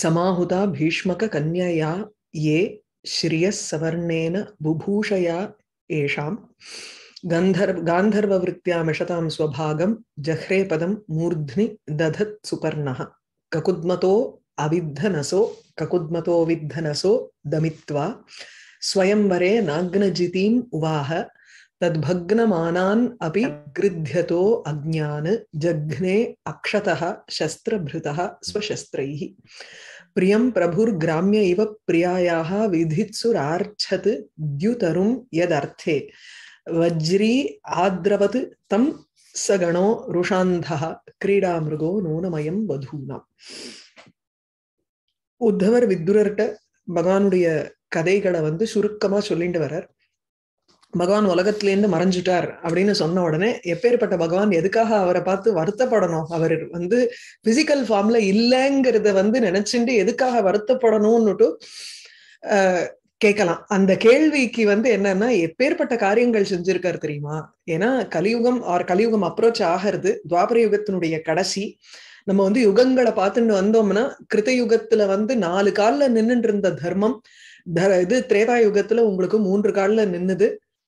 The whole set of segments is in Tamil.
समाहुता भीष्मककन्यया ये श्रियस्सवर्णेन बुभूषया येषां गन्धर्व गान्धर्ववृत्त्या मिषतां स्वभागं जह्रे पदं मूर्ध्नि दधत् सुपर्णः ककुद्मतो अविद्धनसो ककुद्मतो विद्धनसो दमित्वा स्वयंवरे नाग्नजितीम् उवाह தத்பக்னமானான் அபி கிருத்தியதோ அஜ்ஞான் ஜக்னே அக்ஷத சஸ்திரபிருதா ஸ்வசஸ்திரைஹி பிரியம் பிரபுர் கிராமிய இவ பிரியாயாக விதித்சுரார்ச்சத் தியுதரும் யதர்த்தே வஜ்ரி ஆத்ரவது தம் சகணோ ருஷாந்தா கிரீடாமிருகோ நூனமயம் வதூனாம் உத்தவர் வித்துரர்கிட்ட பகவானுடைய கதைகளை வந்து சுருக்கமா சொல்லிட்டு வரார் பகவான் உலகத்திலேருந்து மறைஞ்சிட்டார் அப்படின்னு சொன்ன உடனே எப்பேற்பட்ட பகவான் எதுக்காக அவரை பார்த்து வருத்தப்படணும் அவர் வந்து பிசிக்கல் ஃபார்ம்ல இல்லைங்கிறத வந்து நினைச்சுட்டு எதுக்காக வருத்தப்படணும்னுட்டு கேட்கலாம் அந்த கேள்விக்கு வந்து என்னன்னா எப்பேற்பட்ட காரியங்கள் செஞ்சிருக்காரு தெரியுமா ஏன்னா கலியுகம் ஆர் கலியுகம் அப்ரோச் ஆகிறது துவாபர யுகத்தினுடைய கடைசி நம்ம வந்து யுகங்களை பார்த்துட்டு வந்தோம்னா கிருத்த யுகத்துல வந்து நாலு காலில் நின்றுட்டு இருந்த தர்மம் இது திரேதா யுகத்துல உங்களுக்கு மூன்று காலில் நின்னுது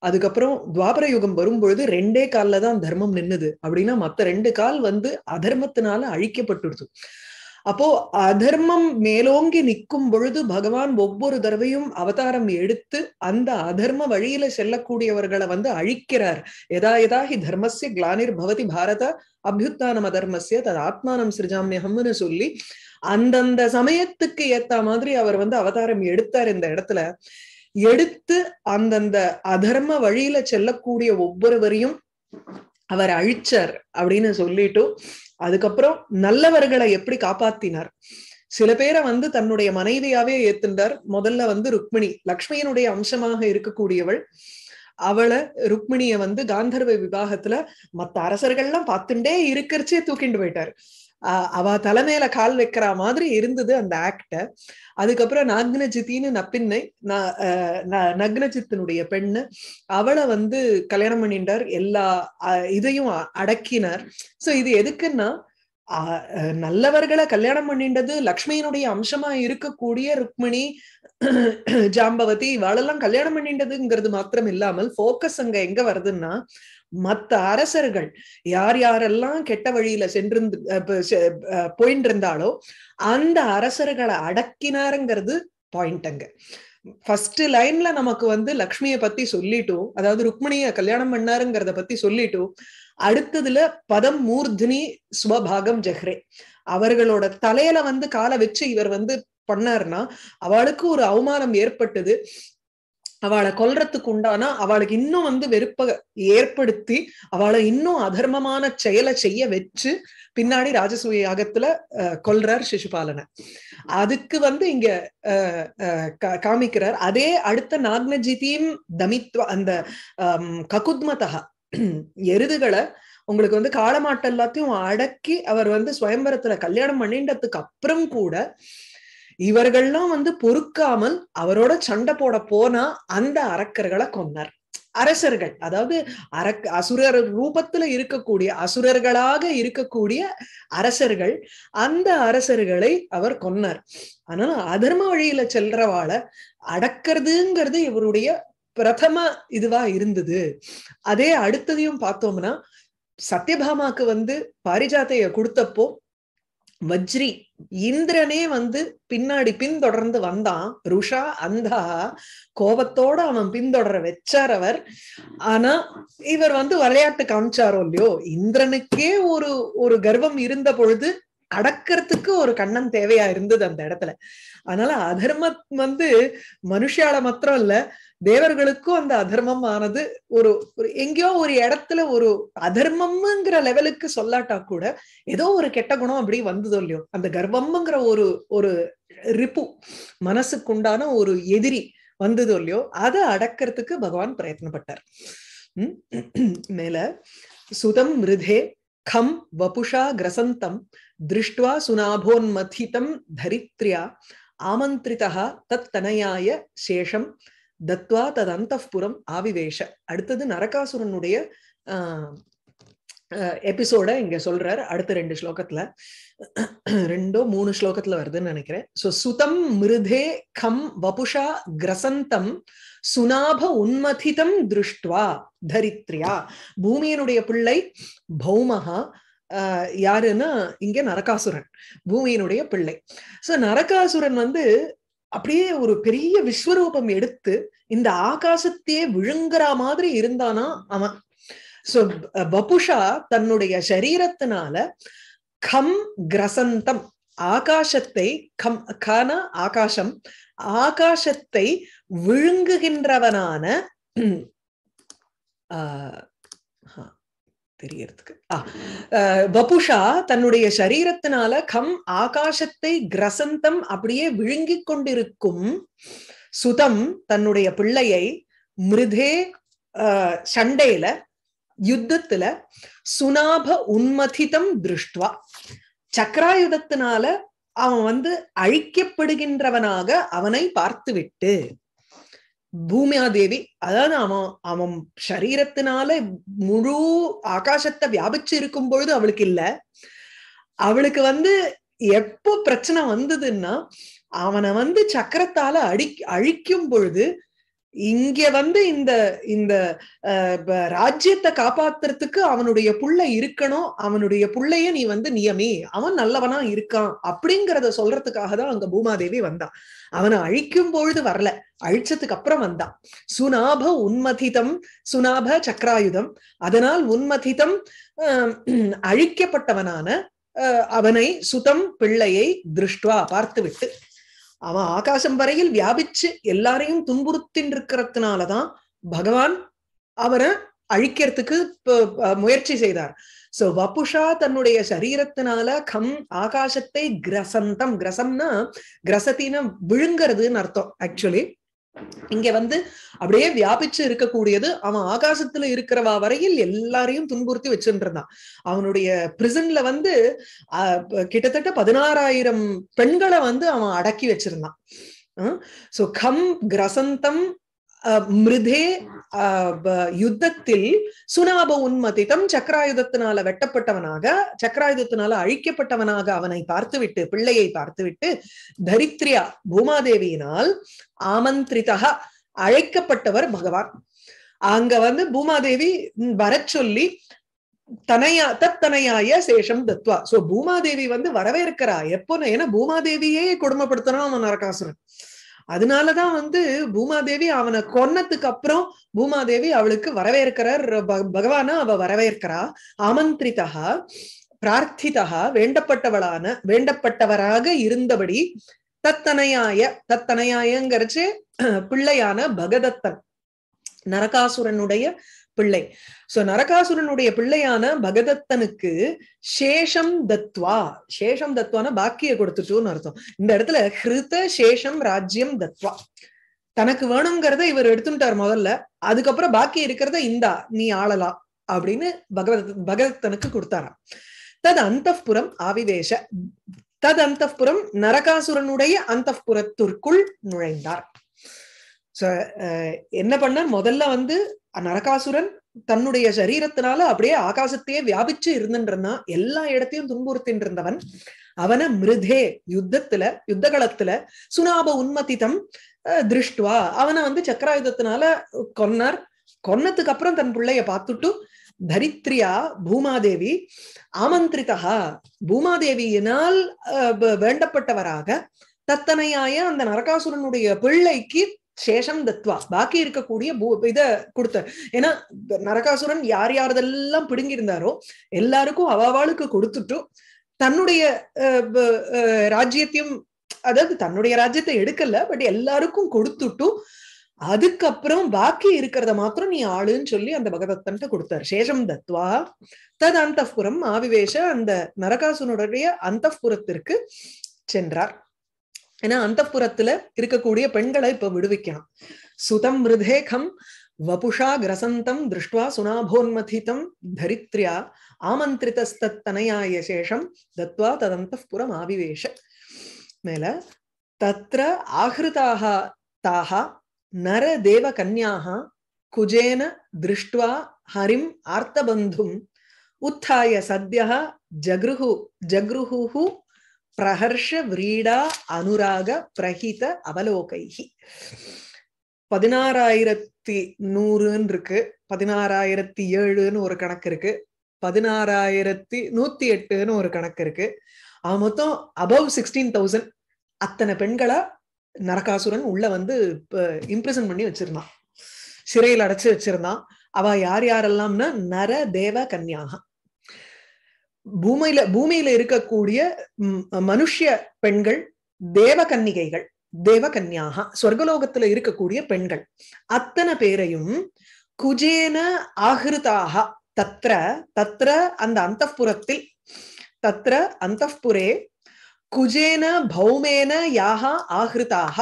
அதுக்கப்புறம் துவாபர யுகம் வரும்பொழுது ரெண்டே கால்ல தான் தர்மம் நின்னுது அப்படின்னா மத்த ரெண்டு கால் வந்து அதர்மத்தினால அழிக்கப்பட்டுடுது அப்போ அதர்மம் மேலோங்கி நிற்கும் பொழுது பகவான் ஒவ்வொரு தடவையும் அவதாரம் எடுத்து அந்த அதர்ம வழியில செல்லக்கூடியவர்களை வந்து அழிக்கிறார் எதா எதா ஹி தர்மஸ்ய கிளானிர் பவதி பாரத அபியுத்தானம் அதர்மசிய தது ஆத்மானம் சிறிஜாமியகம்னு சொல்லி அந்தந்த சமயத்துக்கு ஏத்த மாதிரி அவர் வந்து அவதாரம் எடுத்தார் இந்த இடத்துல எடுத்து அந்தந்த அதர்ம வழியில செல்லக்கூடிய ஒவ்வொருவரையும் அவர் அழிச்சார் அப்படின்னு சொல்லிட்டு அதுக்கப்புறம் நல்லவர்களை எப்படி காப்பாத்தினார் சில பேரை வந்து தன்னுடைய மனைவியாவே ஏத்துண்டார் முதல்ல வந்து ருக்மிணி லக்ஷ்மியனுடைய அம்சமாக இருக்கக்கூடியவள் அவளை ருக்மிணிய வந்து காந்தர்வ விவாகத்துல மத்த அரசர்கள்லாம் பார்த்துட்டே இருக்கிறச்சே தூக்கிண்டு போயிட்டாரு அவ தலைமையில கால் வைக்கிற மாதிரி இருந்தது அந்த ஆக்ட அதுக்கப்புறம் நாக்னஜித்தின்னு நப்பின்னை நக்னஜித்தினுடைய பெண்ணு அவளை வந்து கல்யாணம் பண்ணிட்டார் எல்லா இதையும் அடக்கினார் சோ இது எதுக்குன்னா நல்லவர்களை கல்யாணம் பண்ணின்றது லக்ஷ்மியினுடைய அம்சமா இருக்கக்கூடிய ருக்மிணி ஜாம்பவதி இவாளெல்லாம் கல்யாணம் பண்ணின்றதுங்கிறது மாத்திரம் இல்லாமல் போக்கஸ் அங்க எங்க வருதுன்னா மத்த அரசர்கள் யார் யாரெல்லாம் கெட்ட வழியில சென்றிருந்து போயிட்டு இருந்தாலோ அந்த அரசர்களை அடக்கினாருங்கிறது அங்க ஃபர்ஸ்ட் லைன்ல நமக்கு வந்து லக்ஷ்மியை பத்தி சொல்லிட்டோம் அதாவது ருக்மிணிய கல்யாணம் பண்ணாருங்கிறத பத்தி சொல்லிட்டோம் அடுத்ததுல பதம் மூர்தினி சுபபாகம் ஜஹ்ரே அவர்களோட தலையில வந்து காலை வச்சு இவர் வந்து பண்ணாருன்னா அவளுக்கு ஒரு அவமானம் ஏற்பட்டது அவளை கொல்றதுக்கு உண்டானா அவளுக்கு இன்னும் வந்து வெறுப்ப ஏற்படுத்தி அவளை இன்னும் அதர்மமான செயலை செய்ய வச்சு பின்னாடி ராஜசூய யாகத்துல கொல்றார் சிசுபாலனை அதுக்கு வந்து இங்க காமிக்கிறார் அதே அடுத்த நாக்னஜிதியும் தமித்வ அந்த ககுத்மதா எருதுகளை உங்களுக்கு வந்து காலமாட்டம் எல்லாத்தையும் அடக்கி அவர் வந்து சுயம்பரத்துல கல்யாணம் பண்ணின்றதுக்கு அப்புறம் கூட இவர்கள்லாம் வந்து பொறுக்காமல் அவரோட சண்டை போட போனா அந்த அரக்கர்களை கொன்னார் அரசர்கள் அதாவது அரக் அசுரர் ரூபத்துல இருக்கக்கூடிய அசுரர்களாக இருக்கக்கூடிய அரசர்கள் அந்த அரசர்களை அவர் கொன்னார் ஆனாலும் அதர்ம வழியில செல்றவாழ அடக்கிறதுங்கிறது இவருடைய பிரதம இதுவா இருந்தது அதே அடுத்ததையும் பார்த்தோம்னா சத்யபாமாக்கு வந்து பாரிஜாத்தைய கொடுத்தப்போ வஜ்ரி இந்திரனே வந்து பின்னாடி பின்தொடர்ந்து வந்தான் ருஷா அந்தா கோபத்தோட அவன் பின்தொடர வச்சார் அவர் ஆனா இவர் வந்து விளையாட்டு காமிச்சாரோ இல்லையோ இந்திரனுக்கே ஒரு ஒரு கர்வம் இருந்த பொழுது அடக்கிறதுக்கு ஒரு கண்ணன் தேவையா இருந்தது அந்த இடத்துல அதனால அதர்மம் வந்து மனுஷால மாத்திரம் இல்ல தேவர்களுக்கும் அந்த அதர்மம் ஆனது ஒரு எங்கேயோ ஒரு இடத்துல ஒரு அதர்மம்ங்கிற லெவலுக்கு சொல்லாட்டா கூட ஏதோ ஒரு கெட்ட குணம் அப்படி வந்ததோ இல்லையோ அந்த கர்வம்ங்கிற ஒரு ஒரு ரிப்பு மனசுக்குண்டான ஒரு எதிரி வந்ததோ இல்லையோ அதை அடக்கிறதுக்கு பகவான் பிரயத்னப்பட்டார் மேல சுதம் மிருதே கம் வபுஷா கிரசந்தம் திருஷ்டுவா சுனாபோன்மதிதம் தரித்ரியா ஆமந்திரிதா தத்தனையாய சேஷம் தத்வா தத் ஆவிவேஷ அடுத்தது நரகாசுரனுடைய எபிசோட இங்க சொல்றார் அடுத்த ரெண்டு ஸ்லோகத்துல ரெண்டோ மூணு ஸ்லோகத்துல வருதுன்னு நினைக்கிறேன் சோ சுதம் மிருதே கம் வபுஷா கிரசந்தம் சுனாப உன்மதிதம் திருஷ்டுவா தரித்ரியா பூமியினுடைய பிள்ளை பௌமகா யாருன்னா இங்க நரகாசுரன் பூமியினுடைய பிள்ளை சோ நரகாசுரன் வந்து அப்படியே ஒரு பெரிய விஸ்வரூபம் எடுத்து இந்த ஆகாசத்தையே விழுங்குற மாதிரி இருந்தானா அவன் சோ வபுஷா தன்னுடைய சரீரத்தினால கம் கிரசந்தம் ஆகாசத்தை கம் கன ஆகாசம் ஆகாசத்தை விழுங்குகின்றவனான ஆஹ் தெரியறதுக்கு வபுஷா தன்னுடைய சரீரத்தினால கம் ஆகாசத்தை கிரசந்தம் அப்படியே விழுங்கிக் கொண்டிருக்கும் சுதம் தன்னுடைய பிள்ளையை மிருதே சண்டையில யுத்தத்துல சுனாப உன்மதிதம் திருஷ்டுவா சக்கராயுதத்தினால அவன் வந்து அழிக்கப்படுகின்றவனாக அவனை பார்த்துவிட்டு பூமியா தேவி அதாவது அவன் அவன் சரீரத்தினால முழு ஆகாசத்தை வியாபிச்சு இருக்கும் பொழுது அவளுக்கு இல்ல அவளுக்கு வந்து எப்போ பிரச்சனை வந்ததுன்னா அவனை வந்து சக்கரத்தால அடி அழிக்கும் பொழுது இங்க வந்து இந்த இந்த ராஜ்யத்தை காப்பாத்துறதுக்கு அவனுடைய புள்ள இருக்கணும் அவனுடைய புள்ளைய நீ வந்து நியமி அவன் நல்லவனா இருக்கான் அப்படிங்கறத சொல்றதுக்காக தான் அங்க பூமாதேவி வந்தான் அவனை அழிக்கும் பொழுது வரல அழிச்சதுக்கு அப்புறம் வந்தான் சுனாப உன்மதிதம் சுனாப சக்கராயுதம் அதனால் உன்மதிதம் அழிக்கப்பட்டவனான அவனை சுதம் பிள்ளையை திருஷ்டுவா பார்த்துவிட்டு அவன் ஆகாசம் வரையில் வியாபிச்சு எல்லாரையும் துன்புறுத்தின் இருக்கிறதுனாலதான் பகவான் அவரை அழிக்கிறதுக்கு முயற்சி செய்தார் சோ வபுஷா தன்னுடைய சரீரத்தினால கம் ஆகாசத்தை கிரசந்தம் கிரசம்னா கிரசத்தின விழுங்கிறதுன்னு அர்த்தம் ஆக்சுவலி இங்க வந்து அப்படியே வியாபிச்சு இருக்கக்கூடியது அவன் ஆகாசத்துல இருக்கிறவா வரையில் எல்லாரையும் துன்புறுத்தி வச்சுருந்தான் அவனுடைய பிரிசன்ல வந்து கிட்டத்தட்ட பதினாறாயிரம் பெண்களை வந்து அவன் அடக்கி வச்சிருந்தான் சோ கம் கிரசந்தம் மிருதே யுத்தத்தில் சுனாப உன்மதித்தம் சக்கராயுதத்தினால வெட்டப்பட்டவனாக சக்கராயுதத்தினால அழிக்கப்பட்டவனாக அவனை பார்த்துவிட்டு பிள்ளையை பார்த்துவிட்டு தரித்ரியா பூமாதேவியினால் ஆமந்திரிதா அழைக்கப்பட்டவர் பகவான் அங்க வந்து பூமாதேவி வர சொல்லி தனையா தத்தனையாய சேஷம் தத்வா சோ பூமாதேவி வந்து வரவேற்கிறா எப்போ ஏன்னா பூமாதேவியே கொடுமைப்படுத்தணும் அவன் நரகாசுரன் அதனாலதான் வந்து பூமாதேவி அவனை கொன்னதுக்கு அப்புறம் பூமாதேவி அவளுக்கு வரவேற்கிறார் பகவான அவ வரவேற்கிறா ஆமந்திரிதா பிரார்த்திதா வேண்டப்பட்டவளான வேண்டப்பட்டவராக இருந்தபடி தத்தனையாய தத்தனையாயங்கிறச்சு பிள்ளையான பகதத்தன் நரகாசுரனுடைய பிள்ளை சோ நரகாசுரனுடைய பிள்ளையான பகதத்தனுக்கு சேஷம் தத்வா சேஷம் தத்வான பாக்கிய கொடுத்துட்டோன்னு அர்த்தம் இந்த இடத்துல ஹிருத சேஷம் ராஜ்யம் தத்வா தனக்கு வேணுங்கிறத இவர் எடுத்துட்டார் முதல்ல அதுக்கப்புறம் பாக்கி இருக்கிறத இந்தா நீ ஆளலாம் அப்படின்னு பகவத் பகதத்தனுக்கு கொடுத்தாராம் தது புறம் ஆவிவேஷ தது புறம் நரகாசுரனுடைய புறத்திற்குள் நுழைந்தார் என்ன பண்ணார் முதல்ல வந்து நரகாசுரன் தன்னுடைய சரீரத்தினால அப்படியே ஆகாசத்தையே வியாபிச்சு இருந்துன்றா எல்லா இடத்தையும் துன்புறுத்தின் இருந்தவன் அவனை மிருதே யுத்தத்துல யுத்த களத்துல சுனாப உன்மதித்தம் திருஷ்டுவா அவனை வந்து சக்கராயுதத்தினால கொன்னார் கொன்னதுக்கு அப்புறம் தன் பிள்ளைய பார்த்துட்டு தரித்ரியா பூமாதேவி ஆமந்திரிதா பூமாதேவியினால் வேண்டப்பட்டவராக தத்தனையாய அந்த நரகாசுரனுடைய பிள்ளைக்கு சேஷம் தத்வா பாக்கி இருக்கக்கூடிய இத கொடுத்த ஏன்னா நரகாசுரன் யார் யாரதெல்லாம் பிடுங்கியிருந்தாரோ எல்லாருக்கும் அவாவாளுக்கு கொடுத்துட்டு தன்னுடைய ராஜ்யத்தையும் அதாவது தன்னுடைய ராஜ்யத்தை எடுக்கல பட் எல்லாருக்கும் கொடுத்துட்டு அதுக்கப்புறம் பாக்கி இருக்கிறத மாத்திரம் நீ ஆளுன்னு சொல்லி அந்த பகதத்தன்ட்ட கொடுத்தாரு சேஷம் தத்வா தத் அந்த புறம் ஆவிவேஷ அந்த நரகாசுனுடைய அந்த புறத்திற்கு சென்றார் ஏன்னா அந்த புறத்துல இருக்கக்கூடிய பெண்களை இப்ப விடுவிக்கணும் சுதம் மிருதேகம் வபுஷா கிரசந்தம் திருஷ்டுவா சுனாபோன்மதித்தம் தரித்ரியா ஆமந்திரிதஸ்தனையாய சேஷம் தத்வா ததந்த புறம் ஆவிவேஷ மேல தத்ர ஆகிருதாக தாக நர தேவ கன்யாக குஜேன திருஷ்டுவா ஹரிம் ஆர்த்தபந்தும் உத்தாய சத்யா ஜக்ருஹு ஜக்ருஹு பிரஹர்ஷ விரீடா அனுராக பிரகித அவலோகைகி பதினாறாயிரத்தி நூறுன்னு இருக்கு பதினாறாயிரத்தி ஏழுன்னு ஒரு கணக்கு இருக்கு பதினாறாயிரத்தி நூத்தி எட்டுன்னு ஒரு கணக்கு இருக்கு அவன் மொத்தம் அபவ் சிக்ஸ்டீன் தௌசண்ட் அத்தனை பெண்களா நரகாசுரன் உள்ள வந்து இம்ப்ரெசன் பண்ணி வச்சிருந்தான் சிறையில் அடைச்சு வச்சிருந்தான் அவ யார் யாரெல்லாம்னா நர தேவ கன்யாகம் பூமியில பூமியில இருக்கக்கூடிய மனுஷ பெண்கள் தேவகன்னிகைகள் தேவகன்யாக சொர்க்கலோகத்துல இருக்கக்கூடிய பெண்கள் அத்தனை பேரையும் குஜேன ஆகிருதாக தத்ர தத்ர அந்த அந்த புறத்தில் தத்ர அந்த புரே குஜேன பௌமேன யாக ஆகிருதாக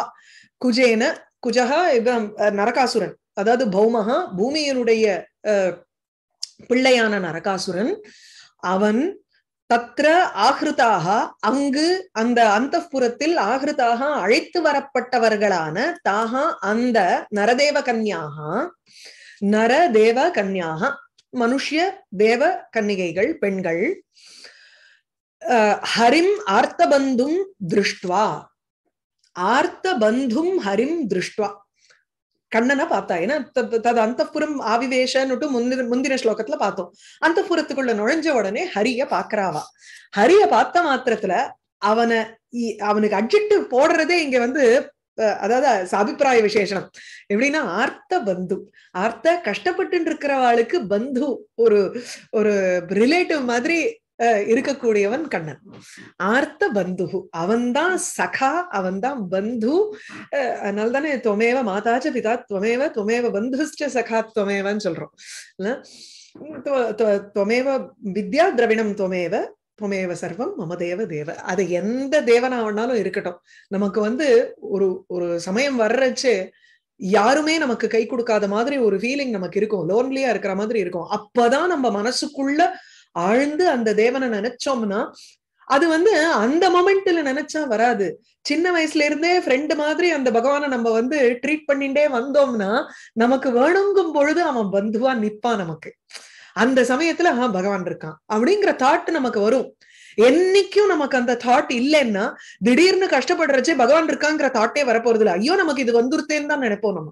குஜேன குஜகா இவன் நரகாசுரன் அதாவது பௌமகா பூமியினுடைய பிள்ளையான நரகாசுரன் அவன் தத்ர ஆகிருதாக அங்கு அந்த அந்த புறத்தில் ஆகிருதாக அழைத்து வரப்பட்டவர்களான தாகா அந்த நரதேவ கன்யாக நரதேவ கன்யாக மனுஷிய தேவ கன்னிகைகள் பெண்கள் ஹரிம் ஆர்த்தபந்தும் திருஷ்டுவா ஆர்த்தபந்தும் ஹரிம் திருஷ்டுவா கண்ணனை பார்த்தா ஏன்னா தது அந்தபுரம் ஆவிவேஷன்னுட்டு முந்தின முந்தின ஸ்லோகத்துல பார்த்தோம் அந்தபுரத்துக்குள்ள நுழைஞ்ச உடனே ஹரிய பாக்குறாவா ஹரிய பார்த்த மாத்திரத்துல அவனை அவனுக்கு அட்ஜெக்டிவ் போடுறதே இங்க வந்து அதாவது அபிப்பிராய விசேஷம் எப்படின்னா ஆர்த்த பந்து ஆர்த்த கஷ்டப்பட்டு இருக்கிறவாளுக்கு பந்து ஒரு ஒரு ரிலேட்டிவ் மாதிரி இருக்கக்கூடியவன் கண்ணன் ஆர்த்த பந்து அவன்தான் சகா அவன்தான் பந்து அதனால தானே துவமேவ மாதாச்ச பிதா துவமேவ துவமேவ பந்துஷ்ட சகா துவமேவன்னு சொல்றோம் துவமேவ வித்யா திரவிணம் துவமேவ துவமேவ சர்வம் மம தேவ தேவ அது எந்த தேவனாவனாலும் இருக்கட்டும் நமக்கு வந்து ஒரு ஒரு சமயம் வர்றச்சு யாருமே நமக்கு கை கொடுக்காத மாதிரி ஒரு ஃபீலிங் நமக்கு இருக்கும் லோன்லியா இருக்கிற மாதிரி இருக்கும் அப்பதான் நம்ம மனசுக்குள்ள ஆழ்ந்து அந்த தேவனை நினைச்சோம்னா அது வந்து அந்த மொமெண்ட்ல நினைச்சா வராது சின்ன வயசுல இருந்தே ஃப்ரெண்டு மாதிரி அந்த பகவானை நம்ம வந்து ட்ரீட் பண்ணிட்டே வந்தோம்னா நமக்கு வேணுங்கும் பொழுது அவன் பந்துவா நிப்பான் நமக்கு அந்த சமயத்துல ஆஹ் பகவான் இருக்கான் அப்படிங்கிற தாட் நமக்கு வரும் என்னைக்கும் நமக்கு அந்த தாட் இல்லைன்னா திடீர்னு கஷ்டப்படுறச்சே பகவான் இருக்காங்கிற தாட்டே வரப்போறது இல்லை ஐயோ நமக்கு இது வந்துருத்தேன்னு தான் நினைப்போம் நம்ம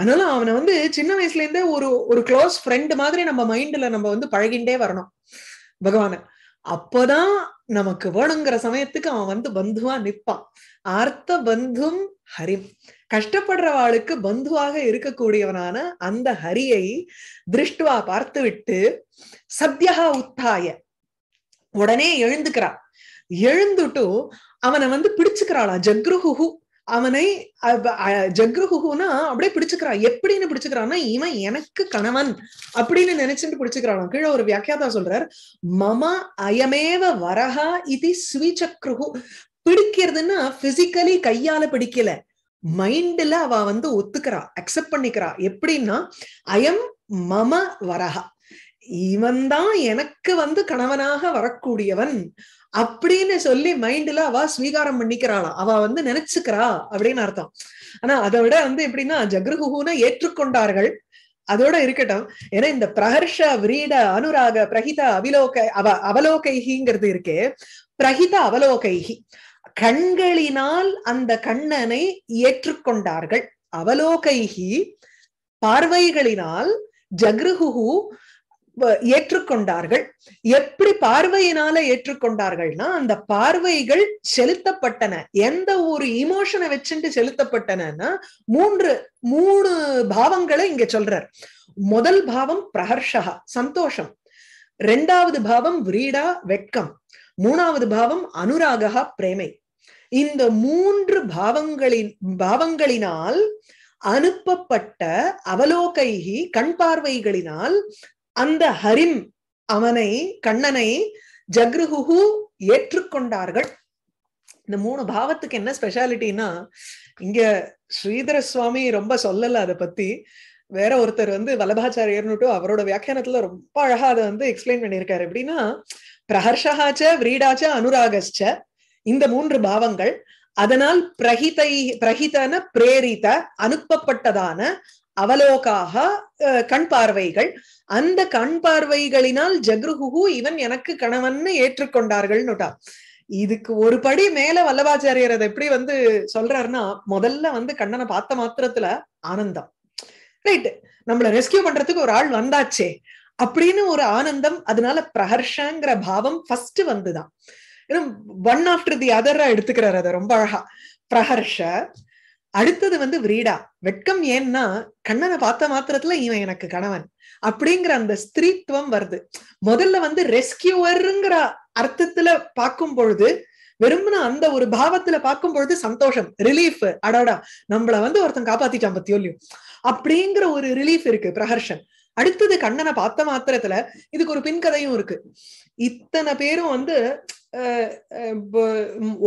அதனால அவனை வந்து சின்ன வயசுல இருந்தே ஒரு ஒரு க்ளோஸ் ஃப்ரெண்ட் மாதிரி நம்ம மைண்ட்ல நம்ம வந்து பழகிண்டே வரணும் பகவான அப்பதான் நமக்கு வேணுங்கிற சமயத்துக்கு அவன் வந்து பந்துவா நிற்பான் ஆர்த்த பந்தும் ஹரிம் கஷ்டப்படுறவாளுக்கு பந்துவாக இருக்கக்கூடியவனான அந்த ஹரியை திருஷ்டுவா பார்த்து விட்டு சத்யகா உத்தாய உடனே எழுந்துக்கிறான் எழுந்துட்டும் அவனை வந்து பிடிச்சுக்கிறாளா ஜக்ருஹு அவனை ஜக்ருஹுனா அப்படியே பிடிச்சுக்கிறான் எப்படின்னு பிடிச்சுக்கிறான்னா இவன் எனக்கு கணவன் அப்படின்னு நினைச்சுட்டு பிடிச்சுக்கிறான் கீழே ஒரு வியாக்கியாதா சொல்றார் மம அயமேவ வரஹா இது ஸ்வீசக்ருஹு பிடிக்கிறதுன்னா பிசிக்கலி கையால பிடிக்கல மைண்ட்ல அவ வந்து ஒத்துக்கிறா அக்செப்ட் பண்ணிக்கிறா எப்படின்னா அயம் மம வரஹா இவன் தான் எனக்கு வந்து கணவனாக வரக்கூடியவன் அப்படின்னு சொல்லி மைண்ட்ல அவ ஸ்வீகாரம் பண்ணிக்கிறாளாம் அவ வந்து நினைச்சுக்கிறா அப்படின்னு அர்த்தம் ஆனா அதை விட வந்து எப்படின்னா ஜக்ருகுனா ஏற்றுக்கொண்டார்கள் அதோட இருக்கட்டும் ஏன்னா இந்த பிரஹர்ஷ விரீட அனுராக பிரகித அவிலோக அவ அவலோகைகிங்கிறது இருக்கே பிரகித அவலோகைகி கண்களினால் அந்த கண்ணனை ஏற்றுக்கொண்டார்கள் அவலோகைகி பார்வைகளினால் ஜக்ருகு ஏற்றுக்கொண்டார்கள் எப்படி பார்வையினால ஏற்றுக்கொண்டார்கள்னா அந்த பார்வைகள் செலுத்தப்பட்டன எந்த ஒரு இமோஷனை வச்சுட்டு செலுத்தப்பட்டனன்னா மூன்று மூணு பாவங்களை இங்க சொல்றார் முதல் பாவம் பிரஹர்ஷா சந்தோஷம் ரெண்டாவது பாவம் விரீடா வெட்கம் மூணாவது பாவம் அனுராகா பிரேமை இந்த மூன்று பாவங்களின் பாவங்களினால் அனுப்பப்பட்ட அவலோகைகி கண் பார்வைகளினால் அந்த ஹரின் அவனை கண்ணனை ஜக்ருஹு ஏற்றுக்கொண்டார்கள் இந்த மூணு பாவத்துக்கு என்ன ஸ்பெஷாலிட்டின்னா இங்க ஸ்ரீதர சுவாமி ரொம்ப சொல்லல அதை பத்தி வேற ஒருத்தர் வந்து வல்லபாச்சாரியர்னுட்டு அவரோட வியாக்கியானத்துல ரொம்ப அழகா அதை வந்து எக்ஸ்பிளைன் பண்ணியிருக்காரு எப்படின்னா பிரஹர்ஷாச்ச விரீடாச்ச அனுராகச்ச இந்த மூன்று பாவங்கள் அதனால் பிரகிதை பிரகிதன பிரேரித அனுப்பப்பட்டதான அவலோகாக கண் பார்வைகள் அந்த கண் பார்வைகளினால் ஜக்ருகு இவன் எனக்கு கணவன்னு ஏற்றுக்கொண்டார்கள் இதுக்கு ஒரு படி மேல வல்லவாச்சாரியர் அதை எப்படி வந்து சொல்றாருன்னா முதல்ல வந்து கண்ணனை பார்த்த மாத்திரத்துல ஆனந்தம் ரைட் நம்மள ரெஸ்கியூ பண்றதுக்கு ஒரு ஆள் வந்தாச்சே அப்படின்னு ஒரு ஆனந்தம் அதனால பிரஹர்ஷங்கிற பாவம் ஃபர்ஸ்ட் வந்துதான் ஒன் ஆஃப்டர் தி அதர் எடுத்துக்கிறார் அதை ரொம்ப அழகா பிரஹர்ஷ அடுத்தது வந்து விரீடா வெட்கம் ஏன்னா கண்ணனை பார்த்த மாத்திரத்துல இவன் எனக்கு கணவன் அப்படிங்கிற அந்த ஸ்திரீத்துவம் வருது முதல்ல வந்து ரெஸ்கியூவருங்கிற அர்த்தத்துல பார்க்கும் பொழுது வெறும்னா அந்த ஒரு பாவத்துல பார்க்கும் பொழுது சந்தோஷம் ரிலீஃப் அடோடா நம்மள வந்து ஒருத்தன் காப்பாத்திட்டான் பத்தியோலியோ அப்படிங்கிற ஒரு ரிலீஃப் இருக்கு பிரகர்ஷன் அடுத்தது கண்ணனை பார்த்த மாத்திரத்துல இதுக்கு ஒரு பின்கதையும் இருக்கு இத்தனை பேரும் வந்து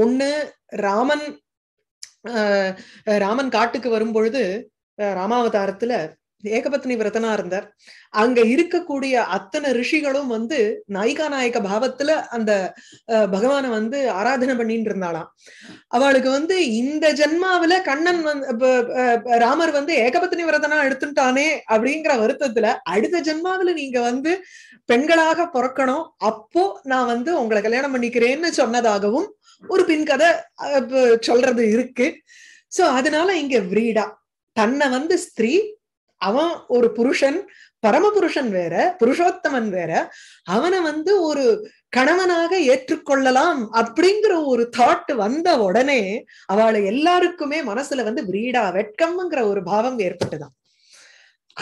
ஒண்ணு ராமன் ராமன் காட்டுக்கு வரும்பொழுது ராமாவதாரத்துல ஏகபத்னி விரதனா இருந்தார் அங்க இருக்கக்கூடிய அத்தனை ரிஷிகளும் வந்து நாயிகா நாயக பாவத்துல அந்த பகவானை வந்து ஆராதனை பண்ணிட்டு இருந்தாளாம் அவளுக்கு வந்து இந்த ஜென்மாவில கண்ணன் வந்து ராமர் வந்து ஏகபத்னி விரதனா எடுத்துட்டானே அப்படிங்கிற வருத்தத்துல அடுத்த ஜென்மாவில நீங்க வந்து பெண்களாக பிறக்கணும் அப்போ நான் வந்து உங்களை கல்யாணம் பண்ணிக்கிறேன்னு சொன்னதாகவும் ஒரு பின் கதை சொல்றது இருக்கு சோ அதனால இங்க விரீடா தன்னை வந்து ஸ்திரீ அவன் ஒரு புருஷன் பரமபுருஷன் வேற புருஷோத்தமன் வேற அவனை வந்து ஒரு கணவனாக ஏற்றுக்கொள்ளலாம் அப்படிங்கிற ஒரு தாட் வந்த உடனே அவளை எல்லாருக்குமே மனசுல வந்து விரீடா வெட்கம்ங்கிற ஒரு பாவம் ஏற்பட்டுதான்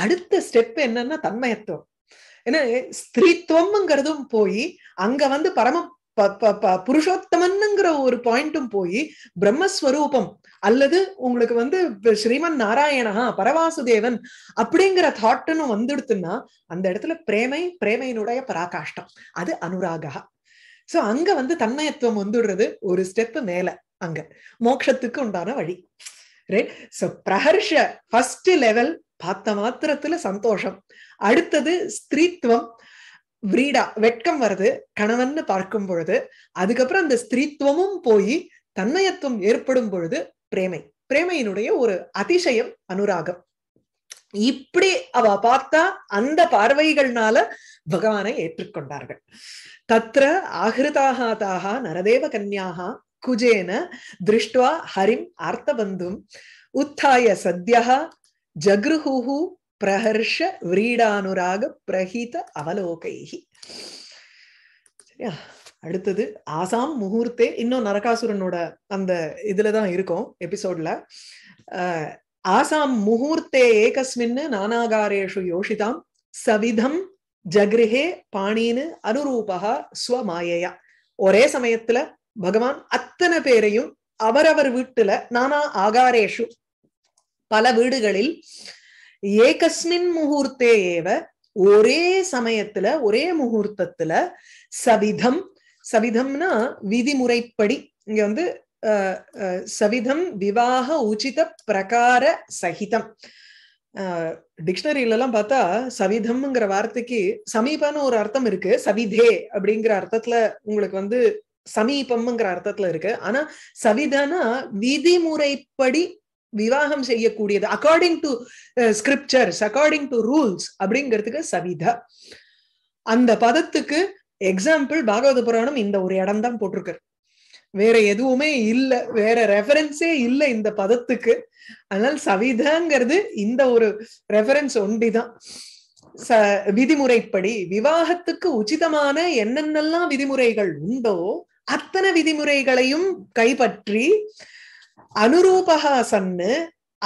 அடுத்த ஸ்டெப் என்னன்னா தன்மயத்துவம் ஏன்னா ஸ்திரீத்துவம்ங்கிறதும் போய் அங்க வந்து பரம புருஷோத்தமன்னுங்கிற ஒரு பாயிண்டும் போய் பிரம்மஸ்வரூபம் அல்லது உங்களுக்கு வந்து ஸ்ரீமன் நாராயணா பரவாசுதேவன் அப்படிங்கிற தாட்டுன்னு வந்துடுத்துன்னா அந்த இடத்துல பிரேமை பிரேமையினுடைய பராகாஷ்டம் அது அனுராகா சோ அங்க வந்து தன்மயத்துவம் வந்துடுறது ஒரு ஸ்டெப் மேல அங்க மோட்சத்துக்கு உண்டான வழி ரைட் சோ பிரஹர்ஷ ஃபர்ஸ்ட் லெவல் பார்த்த மாத்திரத்துல சந்தோஷம் அடுத்தது ஸ்திரீத்துவம் விரீடா வெட்கம் வருது கணவன் பார்க்கும் பொழுது அதுக்கப்புறம் அந்த ஸ்திரீத்துவமும் போய் தன்மயத்துவம் ஏற்படும் பொழுது பிரேமை பிரேமையினுடைய ஒரு அதிசயம் அனுராகம் இப்படி அவ பார்த்தா அந்த பார்வைகள்னால பகவானை ஏற்றுக்கொண்டார்கள் தத்ர ஆகிருதாகாதாக நரதேவ கன்யாக குஜேன திருஷ்டுவா ஹரிம் அர்த்தபந்தும் உத்தாய சத்யா ஜக்ருஹூஹு பிரஹர்ஷ விரீடானுராக பிரகித அவலோகைகி சரியா அடுத்தது ஆசாம் முகூர்த்தே இன்னும் நரகாசுரனோட அந்த இதுலதான் இருக்கும் எபிசோட்ல ஆசாம் முகூர்த்தே ஏகஸ்மின்னு நானாகாரேஷு யோஷிதாம் சவிதம் ஜக்ரிஹே பாணின்னு அனுரூபகா ஸ்வமாயையா ஒரே சமயத்துல பகவான் அத்தனை பேரையும் அவரவர் வீட்டுல நானா ஆகாரேஷு பல வீடுகளில் ஏகஸ்மின் முகூர்த்தே ஏவ ஒரே சமயத்துல ஒரே முகூர்த்தத்துல சவிதம் சவிதம்னா விதிமுறைப்படி இங்க வந்து சவிதம் விவாக உச்சித பிரகார சகிதம் டிக்ஷனரியில எல்லாம் பார்த்தா சவிதம்ங்கிற வார்த்தைக்கு சமீபம்னு ஒரு அர்த்தம் இருக்கு சவிதே அப்படிங்கிற அர்த்தத்துல உங்களுக்கு வந்து சமீபம்ங்கிற அர்த்தத்துல இருக்கு ஆனா சவிதனா விதிமுறைப்படி விவாகம் செய்யக்கூடியது according to scriptures according to rules அப்படிங்கிறதுக்கு சவிதா அந்த பதத்துக்கு எக்ஸாம்பிள் பாகவத புராணம் இந்த ஒரு இடம் தான் போட்டிருக்கு வேற எதுவுமே இல்ல வேற ரெஃபரன்ஸே இல்ல இந்த பதத்துக்கு அதனால் சவிதாங்கிறது இந்த ஒரு ரெஃபரன்ஸ் ஒண்டிதான் ச விதிமுறைப்படி விவாகத்துக்கு உச்சிதமான என்னென்னலாம் விதிமுறைகள் உண்டோ அத்தனை விதிமுறைகளையும் கைப்பற்றி அனுரூபகா சன்னு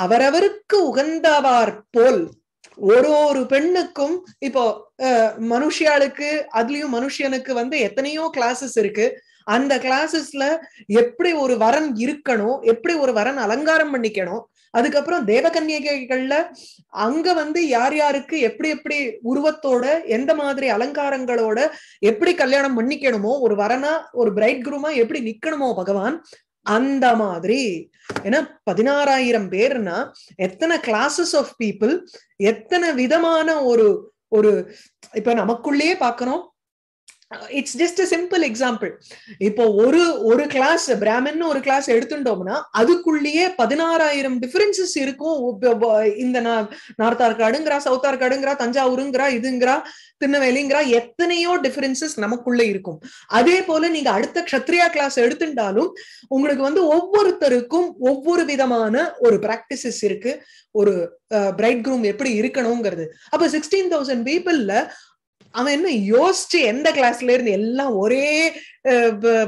அவரவருக்கு உகந்தவார் போல் ஒரு ஒரு பெண்ணுக்கும் இப்போ மனுஷியாளுக்கு அதுலயும் மனுஷியனுக்கு வந்து எத்தனையோ கிளாஸஸ் இருக்கு அந்த கிளாஸஸ்ல எப்படி ஒரு வரன் இருக்கணும் எப்படி ஒரு வரன் அலங்காரம் பண்ணிக்கணும் அதுக்கப்புறம் தேவகன்யகைகள்ல அங்க வந்து யார் யாருக்கு எப்படி எப்படி உருவத்தோட எந்த மாதிரி அலங்காரங்களோட எப்படி கல்யாணம் பண்ணிக்கணுமோ ஒரு வரனா ஒரு பிரைட் குரூமா எப்படி நிக்கணுமோ பகவான் அந்த மாதிரி ஏன்னா பதினாறாயிரம் பேர்னா எத்தனை கிளாஸஸ் ஆஃப் பீப்புள் எத்தனை விதமான ஒரு ஒரு இப்ப நமக்குள்ளேயே பாக்குறோம் it's just a simple example இப்போ ஒரு ஒரு கிளாஸ் பிராமன் ஒரு கிளாஸ் எடுத்துட்டோம்னா அதுக்குள்ளேயே பதினாறாயிரம் டிஃபரன்சஸ் இருக்கும் இந்த நார்த் ஆர்காடுங்கிறா சவுத் ஆர்காடுங்கிறா தஞ்சாவூருங்கிறா இதுங்கிறா திருநெல்விங்கிறா எத்தனையோ டிஃபரன்சஸ் நமக்குள்ள இருக்கும் அதே போல நீங்க அடுத்த க்ஷத்ரியா கிளாஸ் எடுத்துட்டாலும் உங்களுக்கு வந்து ஒவ்வொருத்தருக்கும் ஒவ்வொரு விதமான ஒரு பிராக்டிசஸ் இருக்கு ஒரு பிரைட் குரூம் எப்படி இருக்கணுங்கிறது அப்ப சிக்ஸ்டீன் தௌசண்ட் பீப்புள்ல அவன் என்ன யோசிச்சு எந்த கிளாஸ்ல இருந்து எல்லாம் ஒரே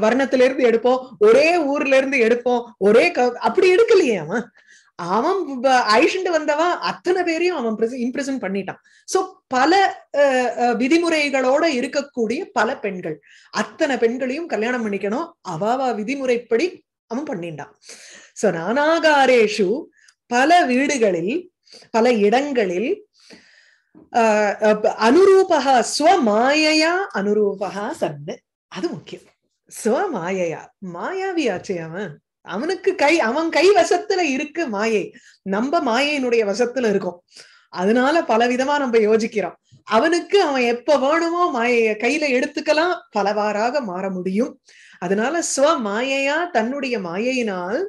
வர்ணத்துல இருந்து எடுப்போம் ஒரே ஊர்ல இருந்து எடுப்போம் ஒரே அப்படி எடுக்கலையே அவன் அவன் ஐஷண்டு வந்தவன் அத்தனை பேரையும் அவன் இம்ப்ரெசன் பண்ணிட்டான் சோ பல விதிமுறைகளோட இருக்கக்கூடிய பல பெண்கள் அத்தனை பெண்களையும் கல்யாணம் பண்ணிக்கணும் அவாவா விதிமுறைப்படி அவன் பண்ணிட்டான் சோ நானாகாரேஷு பல வீடுகளில் பல இடங்களில் அனுரூபா ஸ்வமாயையா அனுரூபா சன்னு அது முக்கியம் ஸ்வமாயையா மாயாவி ஆச்சே அவன் அவனுக்கு கை அவன் கை வசத்துல இருக்கு மாயை நம்ம மாயையினுடைய வசத்துல இருக்கும் அதனால பல விதமா நம்ம யோசிக்கிறோம் அவனுக்கு அவன் எப்ப வேணுமோ மாயைய கையில எடுத்துக்கலாம் பலவாறாக மாற முடியும் அதனால ஸ்வ மாயையா தன்னுடைய மாயையினால்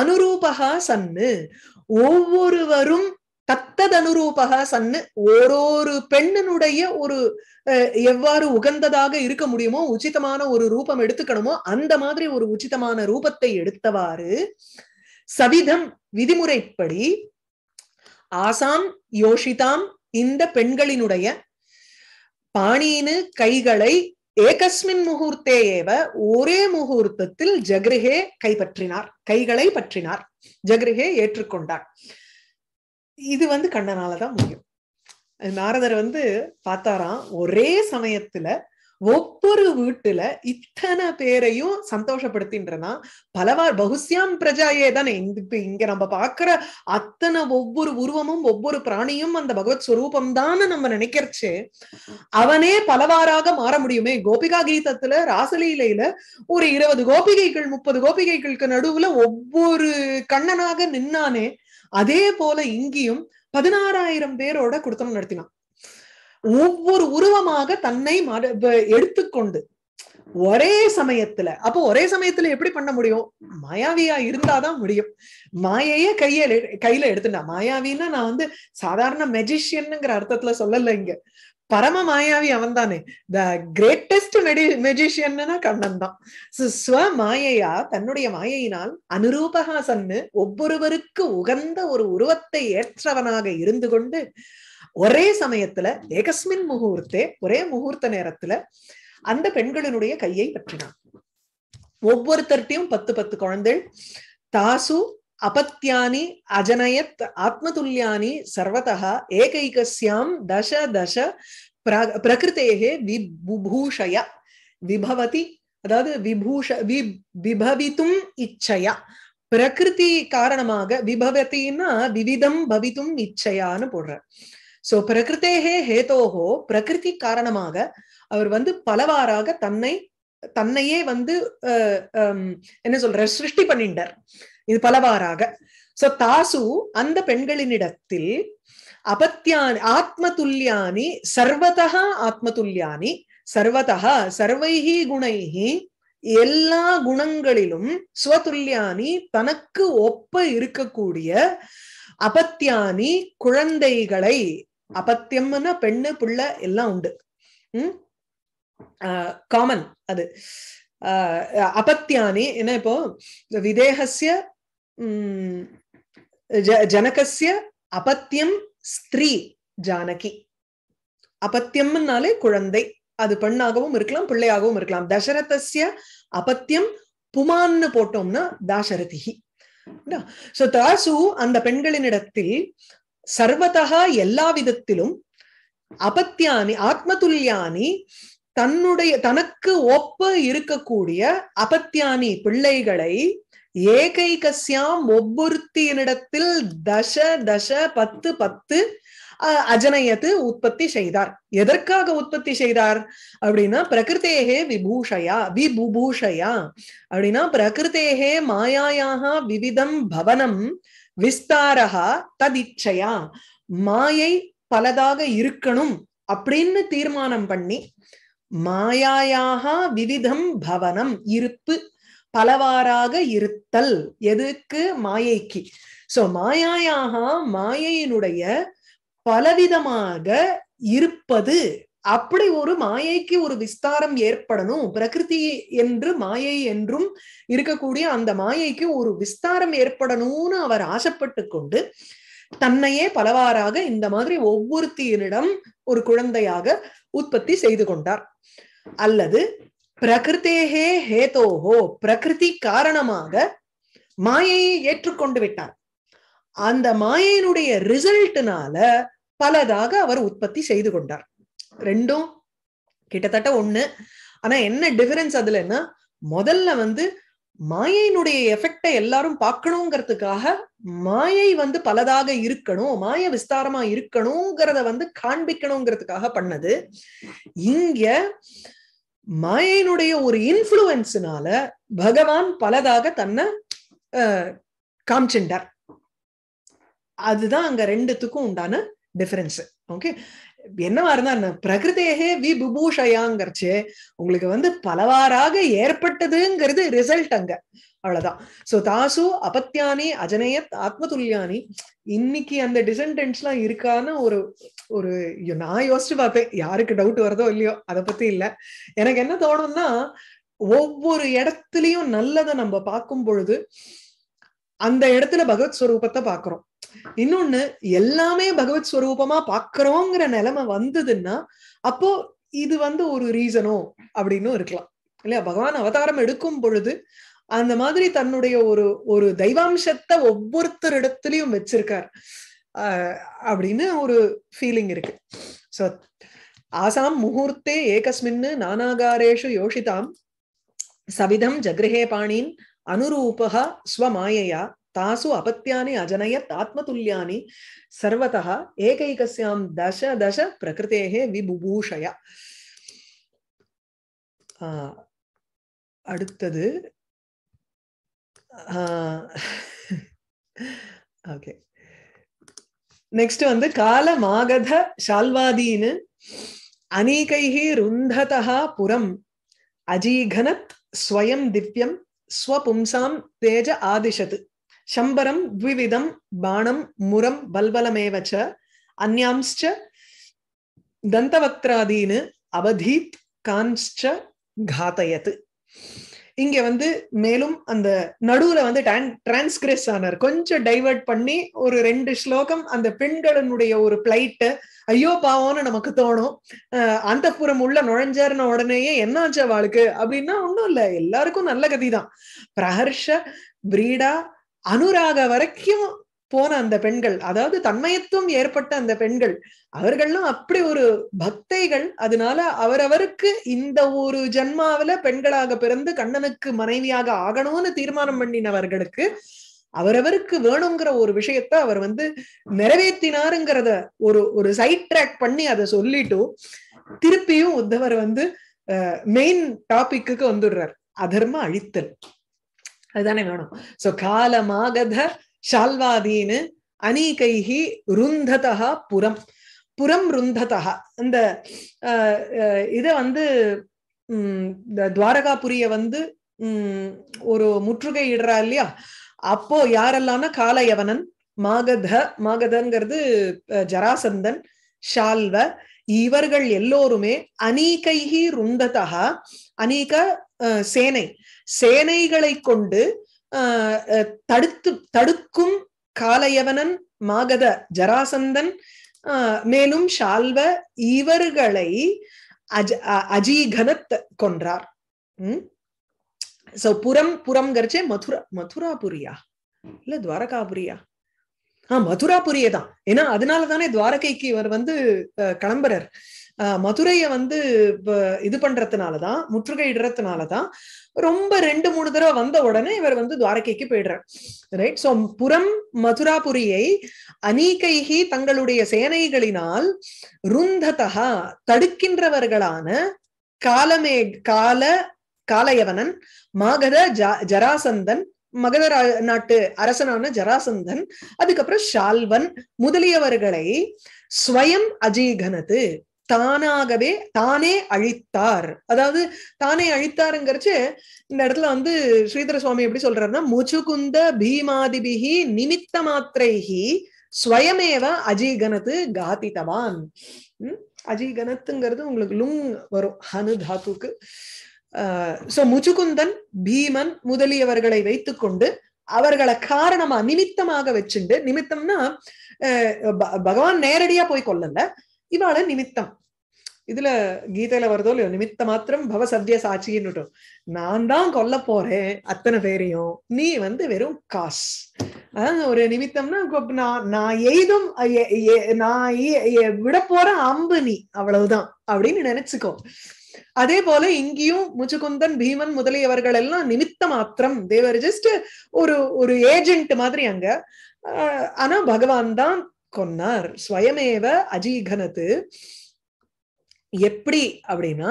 அனுரூபகா சன்னு ஒவ்வொருவரும் தத்ததனுரூபக சன்னு ஓரோரு பெண்ணனுடைய ஒரு எவ்வாறு உகந்ததாக இருக்க முடியுமோ உச்சிதமான ஒரு ரூபம் எடுத்துக்கணுமோ அந்த மாதிரி ஒரு உச்சிதமான ரூபத்தை எடுத்தவாறு சவிதம் விதிமுறைப்படி ஆசாம் யோஷிதாம் இந்த பெண்களினுடைய பாணியினு கைகளை ஏகஸ்மின் முகூர்த்தே ஏவ ஒரே முகூர்த்தத்தில் ஜக்ருகே கைப்பற்றினார் கைகளை பற்றினார் ஜக்ருகே ஏற்றுக்கொண்டார் இது வந்து கண்ணனால தான் முடியும் நாரதர் வந்து பார்த்தாராம் ஒரே சமயத்துல ஒவ்வொரு வீட்டுல இத்தனை பேரையும் சந்தோஷப்படுத்தின்றனா பலவார் பகுசியாம் பிரஜாயே தானே இந்த இங்க நம்ம பாக்குற அத்தனை ஒவ்வொரு உருவமும் ஒவ்வொரு பிராணியும் அந்த பகவத் ஸ்வரூபம் தான் நம்ம நினைக்கிறச்சு அவனே பலவாறாக மாற முடியுமே கோபிகா கீதத்துல ராசலீலையில ஒரு இருபது கோபிகைகள் முப்பது கோபிகைகளுக்கு நடுவுல ஒவ்வொரு கண்ணனாக நின்னானே அதே போல இங்கேயும் பதினாறாயிரம் பேரோட குடுத்தம் நடத்தினான் ஒவ்வொரு உருவமாக தன்னை எடுத்துக்கொண்டு ஒரே சமயத்துல அப்போ ஒரே சமயத்துல எப்படி பண்ண முடியும் மாயாவியா இருந்தாதான் முடியும் மாயைய கையில கையில எடுத்துட்டா மாயாவின்னா நான் வந்து சாதாரண மெஜிஷியன்ங்கிற அர்த்தத்துல சொல்லல இங்க பரம மாயாவி அவன் தானே த கிரேட்டஸ்ட் மெடி கண்ணன் தான் ஸ்வ மாயையா தன்னுடைய மாயையினால் அனுரூபகா ஒவ்வொருவருக்கு உகந்த ஒரு உருவத்தை ஏற்றவனாக இருந்து கொண்டு ஒரே சமயத்துல ஏகஸ்மின் முகூர்த்தே ஒரே முகூர்த்த நேரத்துல அந்த பெண்களினுடைய கையை பற்றினான் ஒவ்வொருத்தர்ட்டையும் பத்து பத்து குழந்தை தாசு அபத்தியானி அஜனயத் ஆத்மதுல்யானி சர்வதா एकैकस्यां दश தச प्र प्रकृतेः விபவதி அதாவது விபூஷ வி விபவித்தும் இச்சையா பிரகிருதி காரணமாக விபவத்தின்னா விவிதம் பவித்தும் இச்சையான்னு போடுற சோ பிரகிருத்தேகே ஹேதோகோ பிரகிருதி காரணமாக அவர் வந்து பலவாறாக தன்னை தன்னையே வந்து என்ன சொல்ற சிருஷ்டி பண்ணிட்டார் இது பலவாறாக சோ தாசு அந்த பெண்களினிடத்தில் அபத்தியானி ஆத்மதுல்யானி சர்வதா ஆத்மதுல்யானி சர்வதா சர்வைஹி குணைஹி எல்லா குணங்களிலும் ஸ்வதுல்யானி தனக்கு ஒப்ப இருக்கக்கூடிய அபத்தியானி குழந்தைகளை அபத்தியம்னா பெண்ணு புள்ள எல்லாம் உண்டு உம் காமன் அது அபத்தியானி என்ன இப்போ விதேகசிய ஜனகசிய அபத்தியம் ஸ்திரீ ஜானகி அபத்தியம்னாலே குழந்தை அது பெண்ணாகவும் இருக்கலாம் பிள்ளையாகவும் இருக்கலாம் தசரதசிய அபத்தியம் புமான்னு போட்டோம்னா தாசரதிகி சோ தாசு அந்த பெண்களினிடத்தில் சர்வதா எல்லா விதத்திலும் அபத்தியானி ஆத்மதுல்யானி தன்னுடைய தனக்கு ஒப்ப இருக்கக்கூடிய அபத்தியானி பிள்ளைகளை ஏகைகசியாம் ஒவ்வொருத்தியினிடத்தில் தச தச பத்து பத்து அஜனயத்து உற்பத்தி செய்தார் எதற்காக உற்பத்தி செய்தார் அப்படின்னா பிரகிருத்தேகே விபூஷயா விபுபூஷயா அப்படின்னா பிரகிருத்தேகே மாயாயாக விவிதம் பவனம் விஸ்தாரா ததிச்சையா மாயை பலதாக இருக்கணும் அப்படின்னு தீர்மானம் பண்ணி மாயாயாக விவிதம் பவனம் இருப்பு பலவாறாக இருத்தல் எதுக்கு மாயைக்கு சோ மாயாயாக மாயையினுடைய பலவிதமாக இருப்பது அப்படி ஒரு மாயைக்கு ஒரு விஸ்தாரம் ஏற்படணும் பிரகிருதி என்று மாயை என்றும் இருக்கக்கூடிய அந்த மாயைக்கு ஒரு விஸ்தாரம் ஏற்படணும்னு அவர் ஆசைப்பட்டு கொண்டு தன்னையே பலவாறாக இந்த மாதிரி ஒவ்வொருத்தியனிடம் ஒரு குழந்தையாக உற்பத்தி செய்து கொண்டார் அல்லது பிரகிருத்தேகே ஹேதோஹோ பிரகிருதி காரணமாக மாயையை ஏற்றுக்கொண்டு விட்டார் அந்த மாயையினுடைய ரிசல்ட்னால பலதாக அவர் உற்பத்தி செய்து கொண்டார் ரெண்டும் கிட்டத்தட்ட ஒண்ணு ஆனா என்ன டிஃபரன்ஸ் அதுலன்னா முதல்ல வந்து மாயையினுடைய எஃபெக்டை எல்லாரும் பார்க்கணுங்கிறதுக்காக மாயை வந்து பலதாக இருக்கணும் மாய விஸ்தாரமா இருக்கணுங்கிறத வந்து காண்பிக்கணுங்கிறதுக்காக பண்ணது இங்க மாயையினுடைய ஒரு இன்ஃபுளுன்ஸினால பகவான் பலதாக தன்னை காமிச்சின்றார் அதுதான் அங்க ரெண்டுத்துக்கும் உண்டான டிஃபரன்ஸ் ஓகே என்னவா இருந்தா பிரகிருதேகே வி விபூஷயாங்கிறச்சு உங்களுக்கு வந்து பலவாறாக ஏற்பட்டதுங்கிறது ரிசல்ட் அங்க அவ்வளவுதான் சோ தாசு அபத்தியானே அஜனயத் ஆத்மதுல்யானி இன்னைக்கு அந்த டிசன்டென்ட்ஸ் எல்லாம் இருக்கான்னு ஒரு ஒரு நான் யோசிச்சு பார்ப்பேன் யாருக்கு டவுட் வருதோ இல்லையோ அத பத்தி இல்ல எனக்கு என்ன தோணும்னா ஒவ்வொரு இடத்துலயும் நல்லதை நம்ம பார்க்கும் பொழுது அந்த இடத்துல பகவத் ஸ்வரூபத்தை பாக்குறோம் இன்னொன்னு எல்லாமே பகவத் ஸ்வரூபமா பாக்குறோங்கிற நிலைமை வந்ததுன்னா அப்போ இது வந்து ஒரு ரீசனோ அப்படின்னு இருக்கலாம் இல்லையா பகவான் அவதாரம் எடுக்கும் பொழுது அந்த மாதிரி தன்னுடைய ஒரு ஒரு தெய்வாம்சத்தை ஒவ்வொருத்தர் இடத்துலயும் வச்சிருக்கார் அப்படின்னு ஒரு ஃபீலிங் இருக்கு சோ ஆசாம் முகூர்த்தே ஏகஸ்மின்னு நானாகாரேஷு யோஷிதாம் சவிதம் ஜக்ரஹே பாணின் அனுரூபா ஸ்வமாயையா தாசு அபத்தியானி அஜனயத் ஆத்மதுல்யானி சர்வதா ஏகைகசியாம் தச தச பிரகிருத்தேகே விபுபூஷயா அடுத்தது ஓகே uh, நெக்ஸ்ட் வந்து கால மாகத ஷால்வாதீன்னு அநீகைஹி ருந்ததா புறம் அஜீகனத் ஸ்வயம் திவ்யம் ஸ்வபும்சாம் தேஜ ஆதிஷத்து சம்பரம் த்விவிதம் பாணம் முரம் பல்பலமேவச்ச அந்யாம்ச்ச தந்தவக்ராதீனு அவதீத் காஞ்ச காத்தயத்து இங்க வந்து மேலும் அந்த நடுவுல வந்து டிரான்ஸ்கிரஸ் ஆனார் கொஞ்சம் டைவர்ட் பண்ணி ஒரு ரெண்டு ஸ்லோகம் அந்த பெண்களினுடைய ஒரு பிளைட்டு ஐயோ பாவம்னு நமக்கு தோணும் அந்த புறம் உள்ள நுழைஞ்சாருன உடனேயே என்னாச்சு அவளுக்கு அப்படின்னா ஒண்ணும் இல்லை எல்லாருக்கும் நல்ல கதி தான் பிரஹர்ஷ பிரீடா அனுராக வரைக்கும் போன அந்த பெண்கள் அதாவது தன்மயத்துவம் ஏற்பட்ட அந்த பெண்கள் அவர்களும் அப்படி ஒரு பக்தைகள் அதனால அவரவருக்கு இந்த ஒரு ஜென்மாவில பெண்களாக பிறந்து கண்ணனுக்கு மனைவியாக ஆகணும்னு தீர்மானம் பண்ணினவர்களுக்கு அவரவருக்கு வேணுங்கிற ஒரு விஷயத்த அவர் வந்து நிறைவேற்றினாருங்கிறத ஒரு ஒரு சைட் ட்ராக் பண்ணி அதை சொல்லிட்டும் திருப்பியும் உத்தவர் வந்து மெயின் டாபிக்கு வந்துடுறார் அதர்ம அழித்தல் அதுதானே வேணும் சோ காலமாகத ஷால்வாதீன்னு அநீகைஹி ருந்ததா புறம் புறம் ருந்ததா அந்த இதை வந்து உம் இந்த துவாரகாபுரிய வந்து உம் ஒரு முற்றுகை இடுறா இல்லையா அப்போ யாரெல்லாம் காலயவனன் மாகத மாகதங்கிறது ஜராசந்தன் ஷால்வ இவர்கள் எல்லோருமே அநீகைஹி ருந்ததா அநீக சேனை சேனைகளை கொண்டு தடுத்து தடுக்கும் காலையவனன் மாகத ஜராசந்தன் மேலும் ஷால்வ இவர்களை அஜ அஜீகனத் கொன்றார் சோ புறம் புறம் கரிச்சே மதுரா மதுராபுரியா இல்ல துவாரகாபுரியா ஆஹ் மதுராபுரியதான் ஏன்னா அதனாலதானே துவாரகைக்கு இவர் வந்து கிளம்புறார் மதுரையை வந்து இது பண்றதுனாலதான் முற்றுகையிடுறதுனாலதான் ரொம்ப ரெண்டு மூணு தடவை வந்த உடனே இவர் வந்து துவாரகைக்கு போயிடுறார் ரைட் சோ புறம் மதுராபுரியை அநீகைகி தங்களுடைய சேனைகளினால் ருந்ததா தடுக்கின்றவர்களான காலமே கால காலயவனன் மகத ஜராசந்தன் மகத நாட்டு அரசனான ஜராசந்தன் அதுக்கப்புறம் ஷால்வன் முதலியவர்களை ஸ்வயம் அஜீகனது தானாகவே தானே அழித்தார் அதாவது தானே அழித்தாருங்கிறச்சு இந்த இடத்துல வந்து ஸ்ரீதர சுவாமி எப்படி சொல்றாருன்னா முச்சுகுந்த பீமாதிபிகி நிமித்த மாத்திரைகி ஸ்வயமேவ அஜீகனத்து காதித்தவான் அஜீகனத்துங்கிறது உங்களுக்கு லுங் வரும் ஹனு தாக்குக்கு சோ முச்சுகுந்தன் பீமன் முதலியவர்களை வைத்துக்கொண்டு அவர்களை காரணமா நிமித்தமாக வச்சுண்டு நிமித்தம்னா பகவான் நேரடியா போய் கொள்ளல ഇതാണ് நிமித்தம் இதுல கீதையில வருதோ இல்லையோ நிமித்த மாத்திரம் பவ சவ்ய சாட்சின்னு நான் தான் கொல்ல போறேன் அத்தனை பேரையும் நீ வந்து வெறும் காஸ் ஒரு நிமித்தம்னா நான் நான் எய்தும் நான் விட போற அம்பு நீ அவ்வளவுதான் அப்படின்னு நினைச்சுக்கோ அதே போல இங்கேயும் முச்சுகுந்தன் பீமன் முதலியவர்கள் எல்லாம் நிமித்த மாத்திரம் தேவர் ஜஸ்ட் ஒரு ஒரு ஏஜென்ட் மாதிரி அங்க ஆனா பகவான் தான் கொன்னார் ஸ்வயமேவ அஜீகனத்து எப்படி அப்படின்னா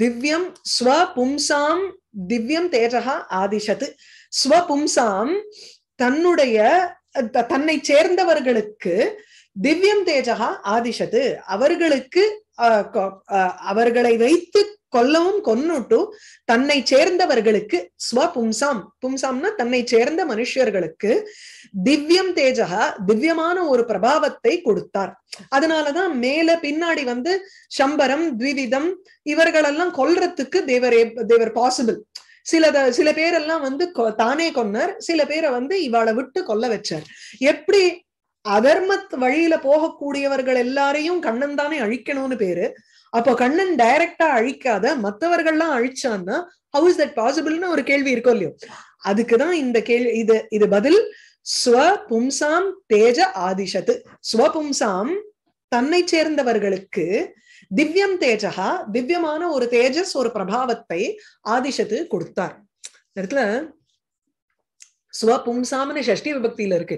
திவ்யம் ஸ்வ பும்சாம் திவ்யம் தேஜகா ஆதிஷத்து ஸ்வ பும்சாம் தன்னுடைய தன்னை சேர்ந்தவர்களுக்கு திவ்யம் தேஜகா ஆதிஷத்து அவர்களுக்கு அவர்களை வைத்து கொல்லவும் கொன்னுட்டு தன்னை சேர்ந்தவர்களுக்கு ஸ்வ பும்சாம் பும்சாம்னா தன்னை சேர்ந்த மனுஷர்களுக்கு திவ்யம் தேஜகா திவ்யமான ஒரு பிரபாவத்தை கொடுத்தார் அதனாலதான் மேல பின்னாடி வந்து சம்பரம் த்விவிதம் இவர்களெல்லாம் கொல்றதுக்கு தேவரே தேவர் பாசிபிள் சில சில பேரெல்லாம் வந்து தானே கொன்னர் சில பேரை வந்து இவளை விட்டு கொல்ல வச்சார் எப்படி அதர்மத் வழியில போகக்கூடியவர்கள் எல்லாரையும் கண்ணன் தானே அழிக்கணும்னு பேரு அப்போ கண்ணன் டைரக்டா அழிக்காத மத்தவர்கள்லாம் அழிச்சான்னா ஹவு இஸ் தட் பாசிபிள்னு ஒரு கேள்வி இருக்கும் இல்லையோ அதுக்குதான் இந்த கேள்வி இது இது பதில் ஸ்வபும்சாம் பும்சாம் தேஜ ஆதிஷத்து ஸ்வபும்சாம் தன்னை சேர்ந்தவர்களுக்கு திவ்யம் தேஜகா திவ்யமான ஒரு தேஜஸ் ஒரு பிரபாவத்தை ஆதிஷத்து கொடுத்தார் இடத்துல ஸ்வபும்சாம்னு ஷஷ்டி விபக்தியில இருக்கு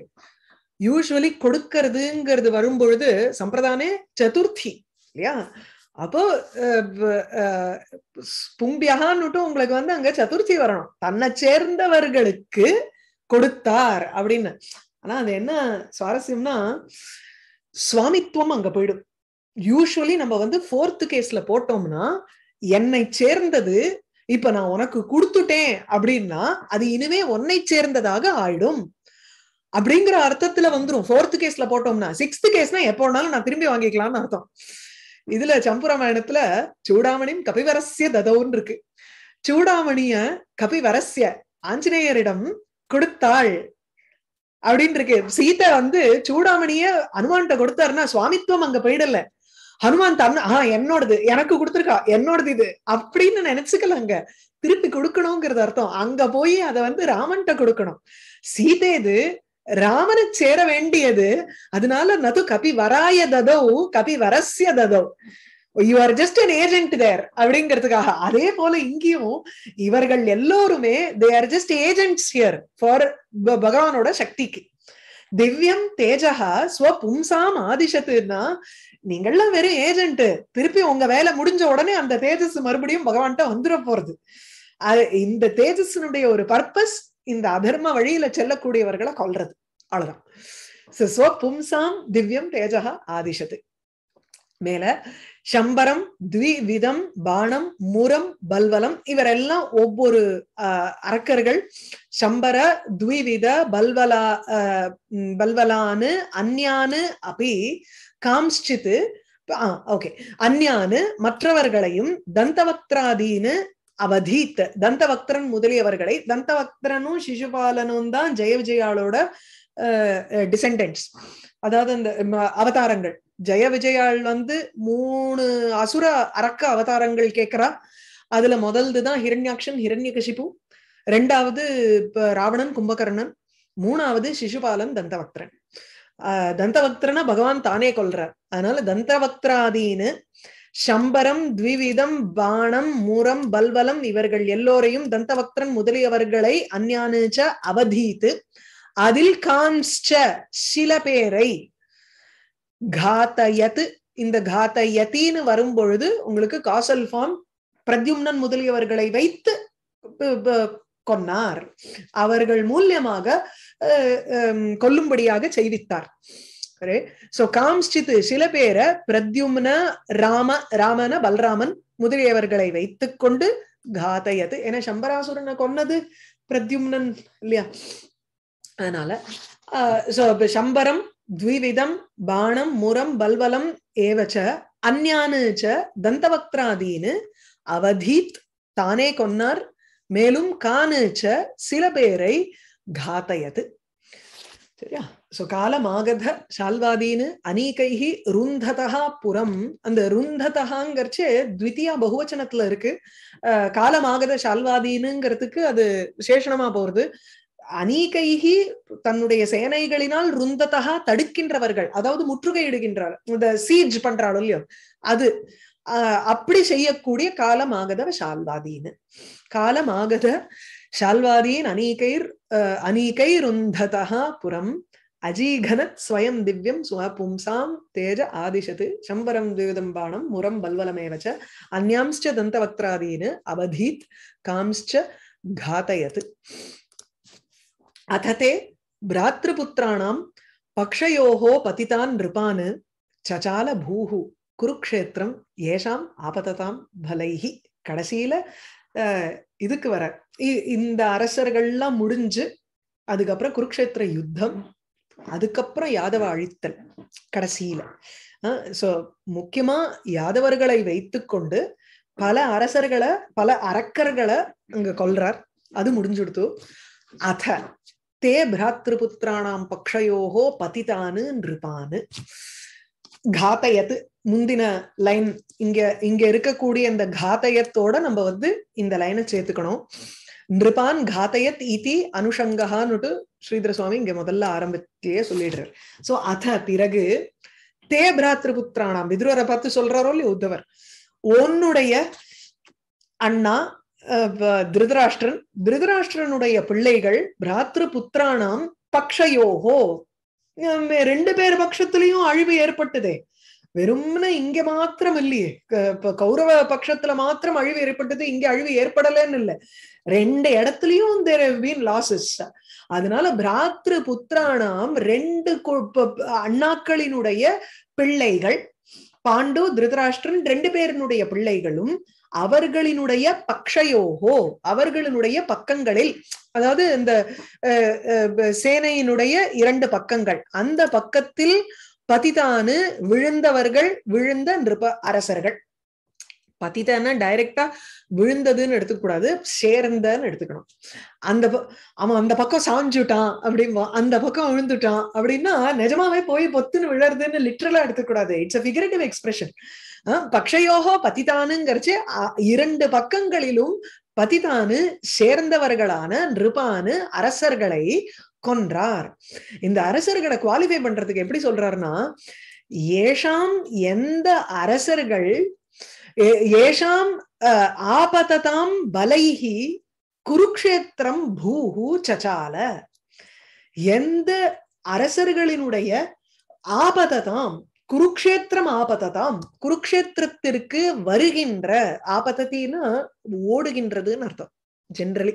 யூஸ்வலி கொடுக்கறதுங்கிறது வரும்பொழுது சம்பிரதானே சதுர்த்தி இல்லையா அப்போ பும்பியகான்னுட்டும் உங்களுக்கு வந்து அங்க சதுர்த்தி வரணும் தன்னை சேர்ந்தவர்களுக்கு கொடுத்தார் அப்படின்னு ஆனா அது என்ன சுவாரஸ்யம்னா சுவாமித்துவம் அங்க போயிடும் யூஸ்வலி நம்ம வந்து ஃபோர்த்து கேஸ்ல போட்டோம்னா என்னை சேர்ந்தது இப்ப நான் உனக்கு கொடுத்துட்டேன் அப்படின்னா அது இனிமே உன்னை சேர்ந்ததாக ஆயிடும் அப்படிங்கிற அர்த்தத்துல வந்துடும் ஃபோர்த்து கேஸ்ல போட்டோம்னா சிக்ஸ்த் கேஸ்னா எப்போ வேணாலும் நான் திரும்பி வாங்கிக்கலாம்னு அர்த்தம் இதுல சம்புராமாயணத்துல சூடாமணியும் கபிவரஸ்ய ததோன்னு இருக்கு சூடாமணிய கபிவரஸ்ய ஆஞ்சநேயரிடம் கொடுத்தாள் அப்படின்னு இருக்கு சீதை வந்து சூடாமணிய ஹனுமான்கிட்ட கொடுத்தாருன்னா சுவாமித்துவம் அங்க போயிடல ஹனுமான் தன் ஆஹ் என்னோடது எனக்கு கொடுத்துருக்கா என்னோடது இது அப்படின்னு நினைச்சுக்கல அங்க திருப்பி கொடுக்கணுங்கிறது அர்த்தம் அங்க போய் அதை வந்து ராமன்கிட்ட கொடுக்கணும் சீதை இது ராமனை சேர வேண்டியது அதனால நது கபி வராய ததோ கபி வரஸ்ய ததோ you are just an agent there அப்படிங்கிறதுக்காக அதே போல இங்கேயும் இவர்கள் எல்லோருமே they are just agents here for பகவானோட சக்திக்கு திவ்யம் தேஜகா பும்சாம் ஆதிஷத்துன்னா நீங்கள்லாம் வெறும் ஏஜென்ட் திருப்பி உங்க வேலை முடிஞ்ச உடனே அந்த தேஜஸ் மறுபடியும் பகவான்கிட்ட வந்துட போறது இந்த தேஜஸினுடைய ஒரு பர்பஸ் இந்த அதர்ம வழியில செல்லக்கூடியவர்களை கொல்றது அவ்வளவுதான் பும்சாம் திவ்யம் தேஜகா ஆதிஷத்து மேல சம்பரம் த்விவிதம் பானம் முரம் பல்வலம் இவரெல்லாம் ஒவ்வொரு அஹ் அரக்கர்கள் சம்பர த்விவித பல்வலா பல்வலானு அந்யானு அப்படி ஆஹ் ஓகே அந்யானு மற்றவர்களையும் தந்தவத்ராதீனு அவதீத் தந்தவக்தரன் முதலியவர்களை தந்தவக்திரனும் சிசுபாலனும் தான் ஜெய விஜயாளோட டிசெண்டன்ஸ் அதாவது அந்த அவதாரங்கள் ஜெய விஜயாள் வந்து மூணு அசுர அரக்க அவதாரங்கள் கேட்கிறா அதுல முதல்து தான் ஹிரண்யாக்ஷன் ஹிரண்ய கசிப்பு ரெண்டாவது ராவணன் கும்பகர்ணன் மூணாவது சிசுபாலன் தந்தவக்திரன் தந்தவக்திரனை பகவான் தானே கொள்றார் அதனால தந்தவக்திராதீன்னு சம்பரம் த்விவிதம் பாணம் மூரம் பல்வலம் இவர்கள் எல்லோரையும் தந்தவக்திரன் முதலியவர்களை அந்யானுச்ச அவதீத்து அதில் காம்ச்ச சில பேரை காத்தயத்து இந்த காத்தயத்தின்னு வரும்பொழுது உங்களுக்கு காசல் ஃபார்ம் பிரத்யும்னன் முதலியவர்களை வைத்து கொன்னார் அவர்கள் மூலியமாக கொல்லும்படியாக செய்வித்தார் சோ சில பேரை பிரத்யும்ன ராம ராமன பல்ராமன் முதலியவர்களை வைத்துக் கொண்டு காதையது ஏன்னா சம்பராசுரனை கொன்னது பிரத்யும்னன் இல்லையா அதனால சம்பரம் த்விவிதம் பாணம் முரம் பல்வலம் ஏவச்ச அந்யானு ச தந்தவக்திராதீனு அவதீத் தானே கொன்னார் மேலும் கானுச்ச சில பேரை காத்தையது சரியா சோ அநீகைஹி ருந்ததா புறம் அந்த ருந்ததகாங்கிறச்சு த்வித்தியா பகுவச்சனத்துல இருக்கு காலமாகத சால்வாதீனுங்கிறதுக்கு அது விசேஷணமா போறது அநீகைகி தன்னுடைய சேனைகளினால் ருந்ததா தடுக்கின்றவர்கள் அதாவது முற்றுகையிடுகின்றார் இந்த சீஜ் பண்றாள் இல்லையோ அது அப்படி செய்யக்கூடிய காலமாகத ஷால்வாதீன்னு காலமாகத ஷால்வாரீன் அநீகைர் அநீகைருந்ததா புறம் அஜீகனத் ஸ்வயம் திவ்யம் ஸ்வபும்சாம் தேஜ ஆதிஷத்து சம்பரம் தியுதம்பாணம் முரம் பல்வலமேவச்ச அந்யாம்ச்ச தந்தவக்திராதீன் அவதீத் காம்ச்ச காத்தயத் அததே பிராத்ருபுத்திராணாம் பக்ஷயோகோ பதிதான் நிருபான் சச்சால பூஹு குருக்ஷேத்திரம் ஏஷாம் ஆபததாம் பலைஹி கடைசியில இதுக்கு வர இந்த அரசர்கள்லாம் முடிஞ்சு அதுக்கப்புறம் குருக்ஷேத்திர யுத்தம் அதுக்கப்புறம் யாதவ அழித்தல் கடைசியில சோ முக்கியமா யாதவர்களை வைத்து கொண்டு பல அரசர்களை பல அரக்கர்களை அங்க கொல்றார் அது முடிஞ்சுடுத்து அத தே பிராத்திருபுத்திராணாம் பக்ஷயோகோ பதிதானு நிருபானு காத்தயத்து முந்தின லைன் இங்க இங்க இருக்கக்கூடிய இந்த காதயத்தோட நம்ம வந்து இந்த லைனை சேர்த்துக்கணும் நிருபான் காதயத் இத்தி அனுஷங்கஹான்னு ஸ்ரீதர சுவாமி இங்க முதல்ல ஆரம்பத்திலேயே சொல்லிடுறாரு சோ அத பிறகு தே புத்திரானாம் விதுரரை பார்த்து சொல்றாரோ இல்லையா உத்தவர் உன்னுடைய அண்ணா திருதராஷ்டிரன் திருதராஷ்டிரனுடைய பிள்ளைகள் பிராத்திரு புத்திரானாம் பக்ஷயோகோ ரெண்டு பேர் பட்சத்திலையும் அழிவு ஏற்பட்டுதே வெறும்னு இங்க மாத்திரம் இல்லையே இப்ப கௌரவ பட்சத்துல மாத்திரம் அழிவு ஏற்பட்டது இங்க அழிவு ஏற்படலன்னு இல்லை ரெண்டு இடத்துலயும் லாசஸ் அதனால பிராத்ரு புத்திரானாம் ரெண்டு அண்ணாக்களினுடைய பிள்ளைகள் பாண்டு திருதராஷ்டிரன் ரெண்டு பேரினுடைய பிள்ளைகளும் அவர்களினுடைய பக்ஷயோகோ அவர்களினுடைய பக்கங்களில் அதாவது இந்த சேனையினுடைய இரண்டு பக்கங்கள் அந்த பக்கத்தில் பதிதானு விழுந்தவர்கள் விழுந்த நிருப அரசர்கள் பதிதன்னா டைரக்டா விழுந்ததுன்னு எடுத்துக்கூடாது சேர்ந்தன்னு எடுத்துக்கணும் அந்த அவன் அந்த பக்கம் சாஞ்சுட்டான் அப்படிம்பா அந்த பக்கம் விழுந்துட்டான் அப்படின்னா நிஜமாவே போய் பொத்துன்னு விழறதுன்னு லிட்ரலா எடுத்துக்கூடாது இட்ஸ் அ பிகரேட்டிவ் எக்ஸ்பிரஷன் பக்ஷயோகோ பதிதானுங்கிறச்சு இரண்டு பக்கங்களிலும் பதிதானு சேர்ந்தவர்களான நிருபானு அரசர்களை கொன்றார் இந்த அரசர்களை குவாலிஃபை பண்றதுக்கு எப்படி சொல்றாருன்னா ஏஷாம் எந்த அரசர்கள் ஏஷாம் ஆபததாம் பலைஹி குருக்ஷேத்திரம் பூஹு சச்சால எந்த அரசர்களினுடைய ஆபததாம் குருக்ஷேத்திரம் ஆபததாம் குருக்ஷேத்திரத்திற்கு வருகின்ற ஆபதத்தின்னா ஓடுகின்றதுன்னு அர்த்தம் ஜென்ரலி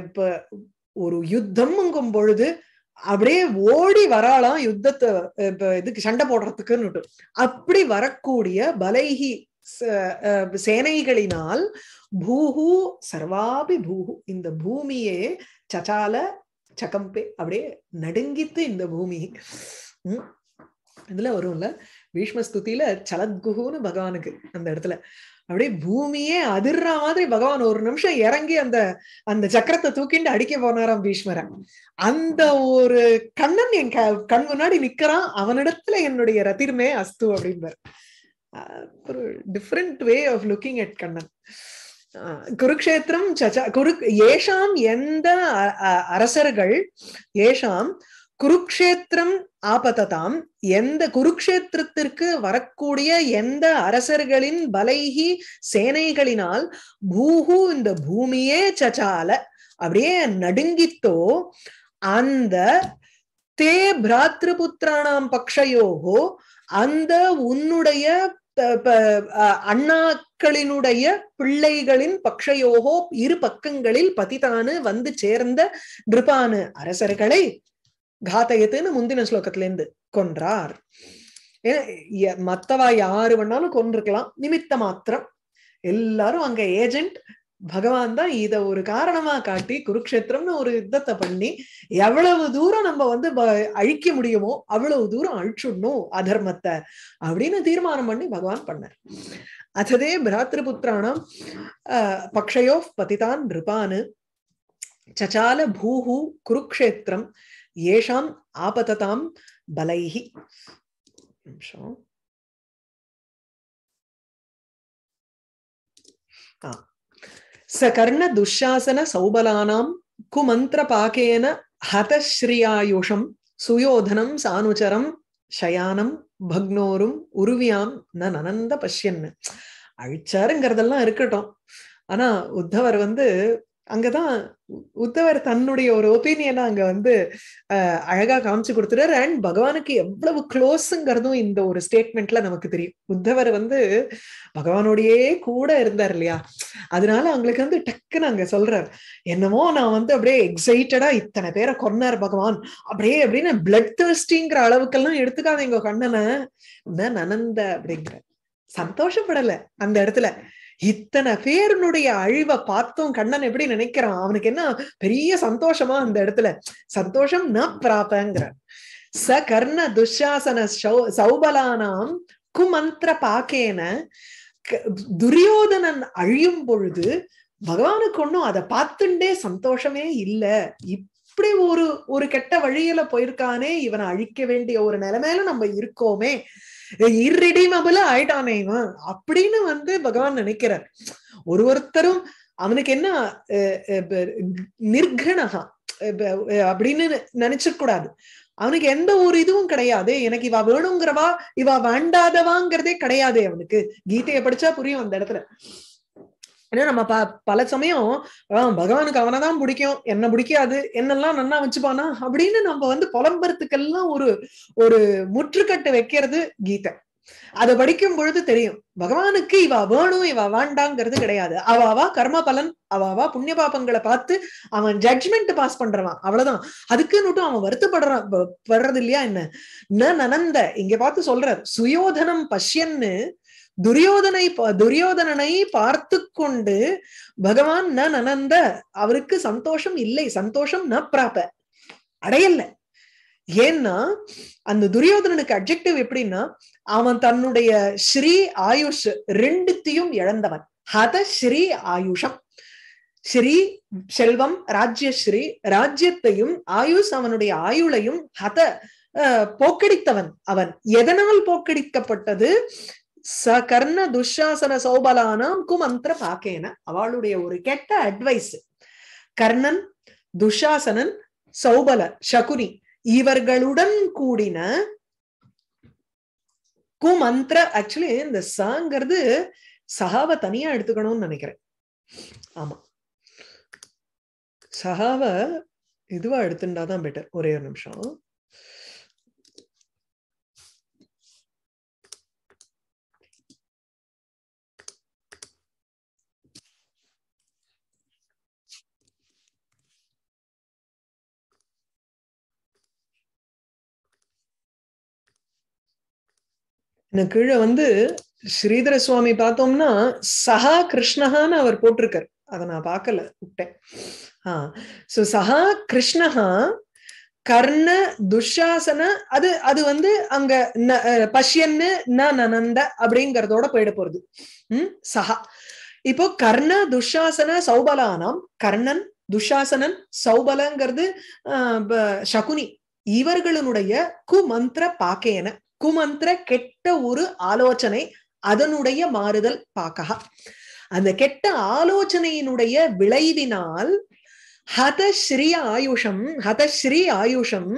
இப்ப ஒரு யுத்தம்ங்கும் பொழுது அப்படியே ஓடி வராலாம் யுத்தத்தை இதுக்கு சண்டை போடுறதுக்குன்னு அப்படி வரக்கூடிய பலைகி சேனைகளினால் பூஹு சர்வாபி பூஹு இந்த பூமியே சச்சால சகம்பே அப்படியே நடுங்கித்து இந்த பூமி இதுல வரும்ல பீஷ்மஸ்துல சலத்குஹுன்னு பகவானுக்கு அந்த இடத்துல அப்படியே பூமியே அதிர்ற மாதிரி பகவான் ஒரு நிமிஷம் இறங்கி அந்த அந்த சக்கரத்தை தூக்கிண்டு அடிக்க போனாராம் பீஷ்மரன் அந்த ஒரு கண்ணன் என் கண் முன்னாடி நிக்கிறான் அவனிடத்துல என்னுடைய ரத்திரமே அஸ்து அப்படின்பார் ஒரு different way of looking at Kannan Kurukshetram சச்சா குரு ஏஷாம் எந்த அரசர்கள் ஏஷாம் குருக்ஷேத்திரம் ஆபததாம் எந்த குருக்ஷேத்திரத்திற்கு வரக்கூடிய எந்த அரசர்களின் பலைகி சேனைகளினால் பூஹு இந்த பூமியே சச்சால அப்படியே நடுங்கித்தோ அந்த தே பிராத்திருபுத்திராணாம் பக்ஷயோகோ அந்த உன்னுடைய அண்ணாக்களினுடைய பிள்ளைகளின் பக்ஷயோகோ இரு பக்கங்களில் பதிதானு வந்து சேர்ந்த நிருபானு அரசர்களை காத்தயத்துன்னு முந்தின ஸ்லோகத்திலேருந்து கொன்றார் மத்தவா யாரு வேணாலும் கொண்டிருக்கலாம் நிமித்த மாத்திரம் எல்லாரும் அங்க ஏஜென்ட் பகவான் தான் இத ஒரு காரணமா காட்டி குருக்ஷேத்திரம்னு ஒரு யுத்தத்தை பண்ணி எவ்வளவு தூரம் நம்ம வந்து அழிக்க முடியுமோ அவ்வளவு தூரம் அழிச்சுடணும் அதர்மத்தை அப்படின்னு தீர்மானம் பண்ணி பகவான் பண்ணார் அததே பிராத்திருபுத்திராணம் பக்ஷயோ பதிதான் நிருபானு சச்சால பூஹு குருக்ஷேத்திரம் ஏஷாம் ஆபததாம் பலைஹி நிமிஷம் கர்ண துஷாசன சௌபலானாம் பாக்கேன ஹதஸ்ரீயாயுஷம் சுயோதனம் சானுச்சரம் சயானம் பக்னோரும் உருவியாம் நான் அனந்த பஷ்யன்னு அழிச்சாருங்கிறதெல்லாம் இருக்கட்டும் ஆனா உத்தவர் வந்து அங்கதான் உத்தவர் தன்னுடைய ஒரு ஒப்பீனியனை அங்க வந்து அழகா காமிச்சு கொடுத்துறாரு அண்ட் பகவானுக்கு எவ்வளவு க்ளோஸுங்கிறதும் இந்த ஒரு ஸ்டேட்மெண்ட்ல நமக்கு தெரியும் உத்தவர் வந்து பகவானோடையே கூட இருந்தார் இல்லையா அதனால அவங்களுக்கு வந்து டக்குன்னு அங்க சொல்றார் என்னமோ நான் வந்து அப்படியே எக்ஸைட்டடா இத்தனை பேரை கொன்னார் பகவான் அப்படியே அப்படின்னு பிளட் தர்ஸ்டிங்கிற அளவுக்கெல்லாம் எடுத்துக்காதீங்க கண்ணனை நனந்த அப்படிங்கிற சந்தோஷப்படல அந்த இடத்துல இத்தனை பேருனுடைய அழிவை பார்த்தோம் கண்ணன் எப்படி நினைக்கிறான் அவனுக்கு என்ன பெரிய சந்தோஷமா அந்த இடத்துல சந்தோஷம் ந பிராபங்கிற ச கர்ண துஷாசன சௌபலானாம் குமந்திர பாக்கேன துரியோதனன் அழியும் பொழுது பகவானுக்கு ஒன்னும் அதை பார்த்துண்டே சந்தோஷமே இல்ல இப்படி ஒரு ஒரு கெட்ட வழியில போயிருக்கானே இவனை அழிக்க வேண்டிய ஒரு நிலைமையில நம்ம இருக்கோமே இர்ரிடீமபிளா ஆயிட்டானே இவன் அப்படின்னு வந்து பகவான் நினைக்கிறார் ஒரு ஒருத்தரும் அவனுக்கு என்ன நிர்கணகா அப்படின்னு நினைச்சிட கூடாது அவனுக்கு எந்த ஒரு இதுவும் கிடையாது எனக்கு இவா வேணுங்கிறவா இவா வேண்டாதவாங்கிறதே கிடையாது அவனுக்கு கீதையை படிச்சா புரியும் அந்த இடத்துல ஏன்னா நம்ம ப பல சமயம் பகவானுக்கு அவனை தான் பிடிக்கும் என்ன பிடிக்காது என்னெல்லாம் நன்னா வச்சுப்பானா அப்படின்னு நம்ம வந்து புலம்புறதுக்கெல்லாம் ஒரு ஒரு முற்றுக்கட்டு வைக்கிறது கீதை அதை படிக்கும் பொழுது தெரியும் பகவானுக்கு இவா வேணும் இவ வேண்டாங்கிறது கிடையாது அவாவா கர்ம பலன் அவாவா புண்ணிய பாபங்களை பார்த்து அவன் ஜட்ஜ்மெண்ட் பாஸ் பண்றவான் அவ்வளவுதான் அதுக்குன்னு அவன் வருத்தப்படுறான் படுறது இல்லையா என்ன ந நனந்த இங்க பார்த்து சொல்றார் சுயோதனம் பஷ்யன்னு துரியோதனை துரியோதனனை பார்த்து கொண்டு பகவான் ந நனந்த அவருக்கு சந்தோஷம் இல்லை சந்தோஷம் ந பிராப்ப அடையல ஏன்னா அந்த துரியோதனனுக்கு அப்ஜெக்டிவ் எப்படின்னா அவன் தன்னுடைய ஸ்ரீ ஆயுஷ் ரெண்டுத்தையும் இழந்தவன் ஹத ஸ்ரீ ஆயுஷம் ஸ்ரீ செல்வம் ராஜ்யஸ்ரீ ராஜ்யத்தையும் ஆயுஷ் அவனுடைய ஆயுளையும் ஹத போக்கடித்தவன் அவன் எதனால் போக்கடிக்கப்பட்டது சகர்ண துஷாசன சௌபலானாம் குமந்திர பாக்கேன அவளுடைய ஒரு கெட்ட அட்வைஸ் கர்ணன் துஷாசனன் சௌபல சகுனி இவர்களுடன் கூடின குமந்திர ஆக்சுவலி இந்த சாங்கிறது சகாவை தனியா எடுத்துக்கணும்னு நினைக்கிறேன் ஆமா சகாவை இதுவா எடுத்துட்டாதான் பெட்டர் ஒரே ஒரு நிமிஷம் இந்த கீழே வந்து ஸ்ரீதர சுவாமி பார்த்தோம்னா சஹா கிருஷ்ணஹான்னு அவர் போட்டிருக்கார் அதை நான் பார்க்கல விட்டேன் ஆ சோ சஹா கிருஷ்ணஹா கர்ண துஷாசன அது அது வந்து அங்க பஷ்யன்னு ந நனந்த அப்படிங்கறதோட போயிட போறது உம் சஹா இப்போ கர்ண துஷாசன சௌபலானாம் கர்ணன் துஷாசனன் சௌபலங்கிறது சகுனி இவர்களுடைய குமந்திர பாக்கேன குமந்திர கெட்ட ஒரு ஆலோசனை அதனுடைய மாறுதல் பாக்கா அந்த கெட்ட ஆலோசனையினுடைய விளைவினால் ஹதஸ்ரீ ஆயுஷம் ஹதஸ்ரீ ஆயுஷம்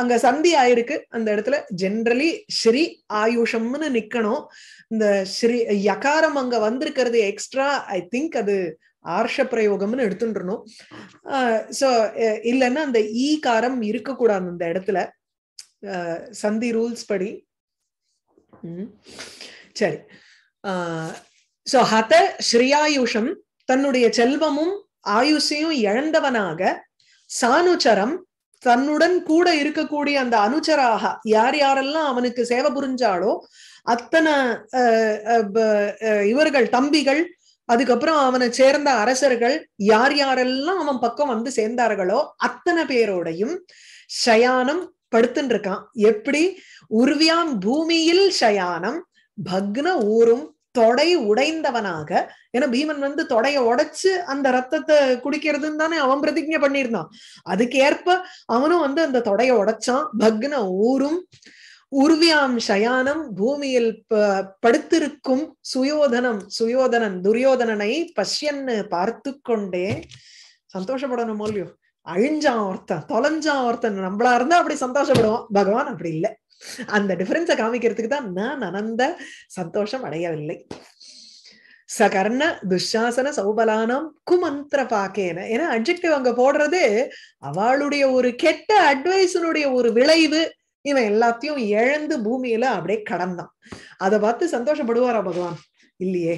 அங்க சந்தி ஆயிருக்கு அந்த இடத்துல ஜென்ரலி ஸ்ரீ ஆயுஷம்னு நிக்கணும் இந்த ஸ்ரீ யகாரம் அங்க வந்திருக்கிறது எக்ஸ்ட்ரா ஐ திங்க் அது ஆர்ஷ பிரயோகம்னு எடுத்துட்டுணும் ஸோ இல்லைன்னா அந்த ஈ காரம் இருக்கக்கூடாது அந்த இடத்துல சந்தி ரூல்ஸ் படி சரி சோ ஹத ஸ்ரீயாயுஷம் தன்னுடைய செல்வமும் ஆயுஷையும் இழந்தவனாக சானுச்சரம் தன்னுடன் கூட இருக்கக்கூடிய அந்த அனுச்சராக யார் யாரெல்லாம் அவனுக்கு சேவை புரிஞ்சாலோ அத்தனை இவர்கள் தம்பிகள் அதுக்கப்புறம் அவனை சேர்ந்த அரசர்கள் யார் யாரெல்லாம் அவன் பக்கம் வந்து சேர்ந்தார்களோ அத்தனை பேரோடையும் சயானம் படுத்துன்னு இருக்கான் எப்படி உருவியாம் பூமியில் சயானம் பக்ன ஊரும் தொடை உடைந்தவனாக ஏன்னா பீமன் வந்து தொடைய உடைச்சு அந்த ரத்தத்தை குடிக்கிறதுன்னு தானே அவன் பிரதிஜை பண்ணியிருந்தான் அதுக்கேற்ப அவனும் வந்து அந்த தொடைய உடைச்சான் பக்ன ஊரும் உருவியாம் சயானம் பூமியில் படுத்திருக்கும் சுயோதனம் சுயோதனன் துரியோதனனை பஷ்யன்னு பார்த்து கொண்டே சந்தோஷப்படணும் மோல்யோ அழிஞ்சான் ஒருத்தன் தொலைஞ்சான் ஒருத்தன் நம்மளா இருந்தா அப்படி சந்தோஷப்படுவோம் பகவான் அப்படி இல்லை அந்த டிஃபரன்ஸ காமிக்கிறதுக்கு தான் நான் அனந்த சந்தோஷம் அடையவில்லை சகர்ண துஷாசன சௌபலானம் குமந்திர பாக்கேன ஏன்னா அட்ஜெக்டிவ் அங்க போடுறது அவளுடைய ஒரு கெட்ட அட்வைஸினுடைய ஒரு விளைவு இவன் எல்லாத்தையும் இழந்து பூமியில அப்படியே கடந்தான் அதை பார்த்து சந்தோஷப்படுவாரா பகவான் இல்லையே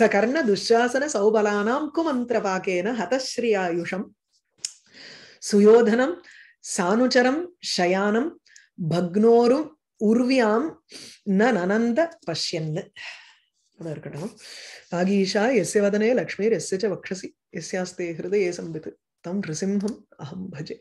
சகர்ண துஷாசன சௌபலானாம் குமந்திர பாக்கேன ஹதஸ்ரீ ஆயுஷம் சுயோதனம் சானுச்சரம் ஷயானம் பக்னோரும் உருவியாம் ந நனந்த பஷ்யன்னு இருக்கட்டும் ஆகீஷா எஸ்ய வதனே லக்ஷ்மீர் எஸ்ய வக்ஷசி எஸ்யாஸ்தே ஹிருதயே சம்பித்து தம் நிருசிம்ஹம் அஹம் பஜே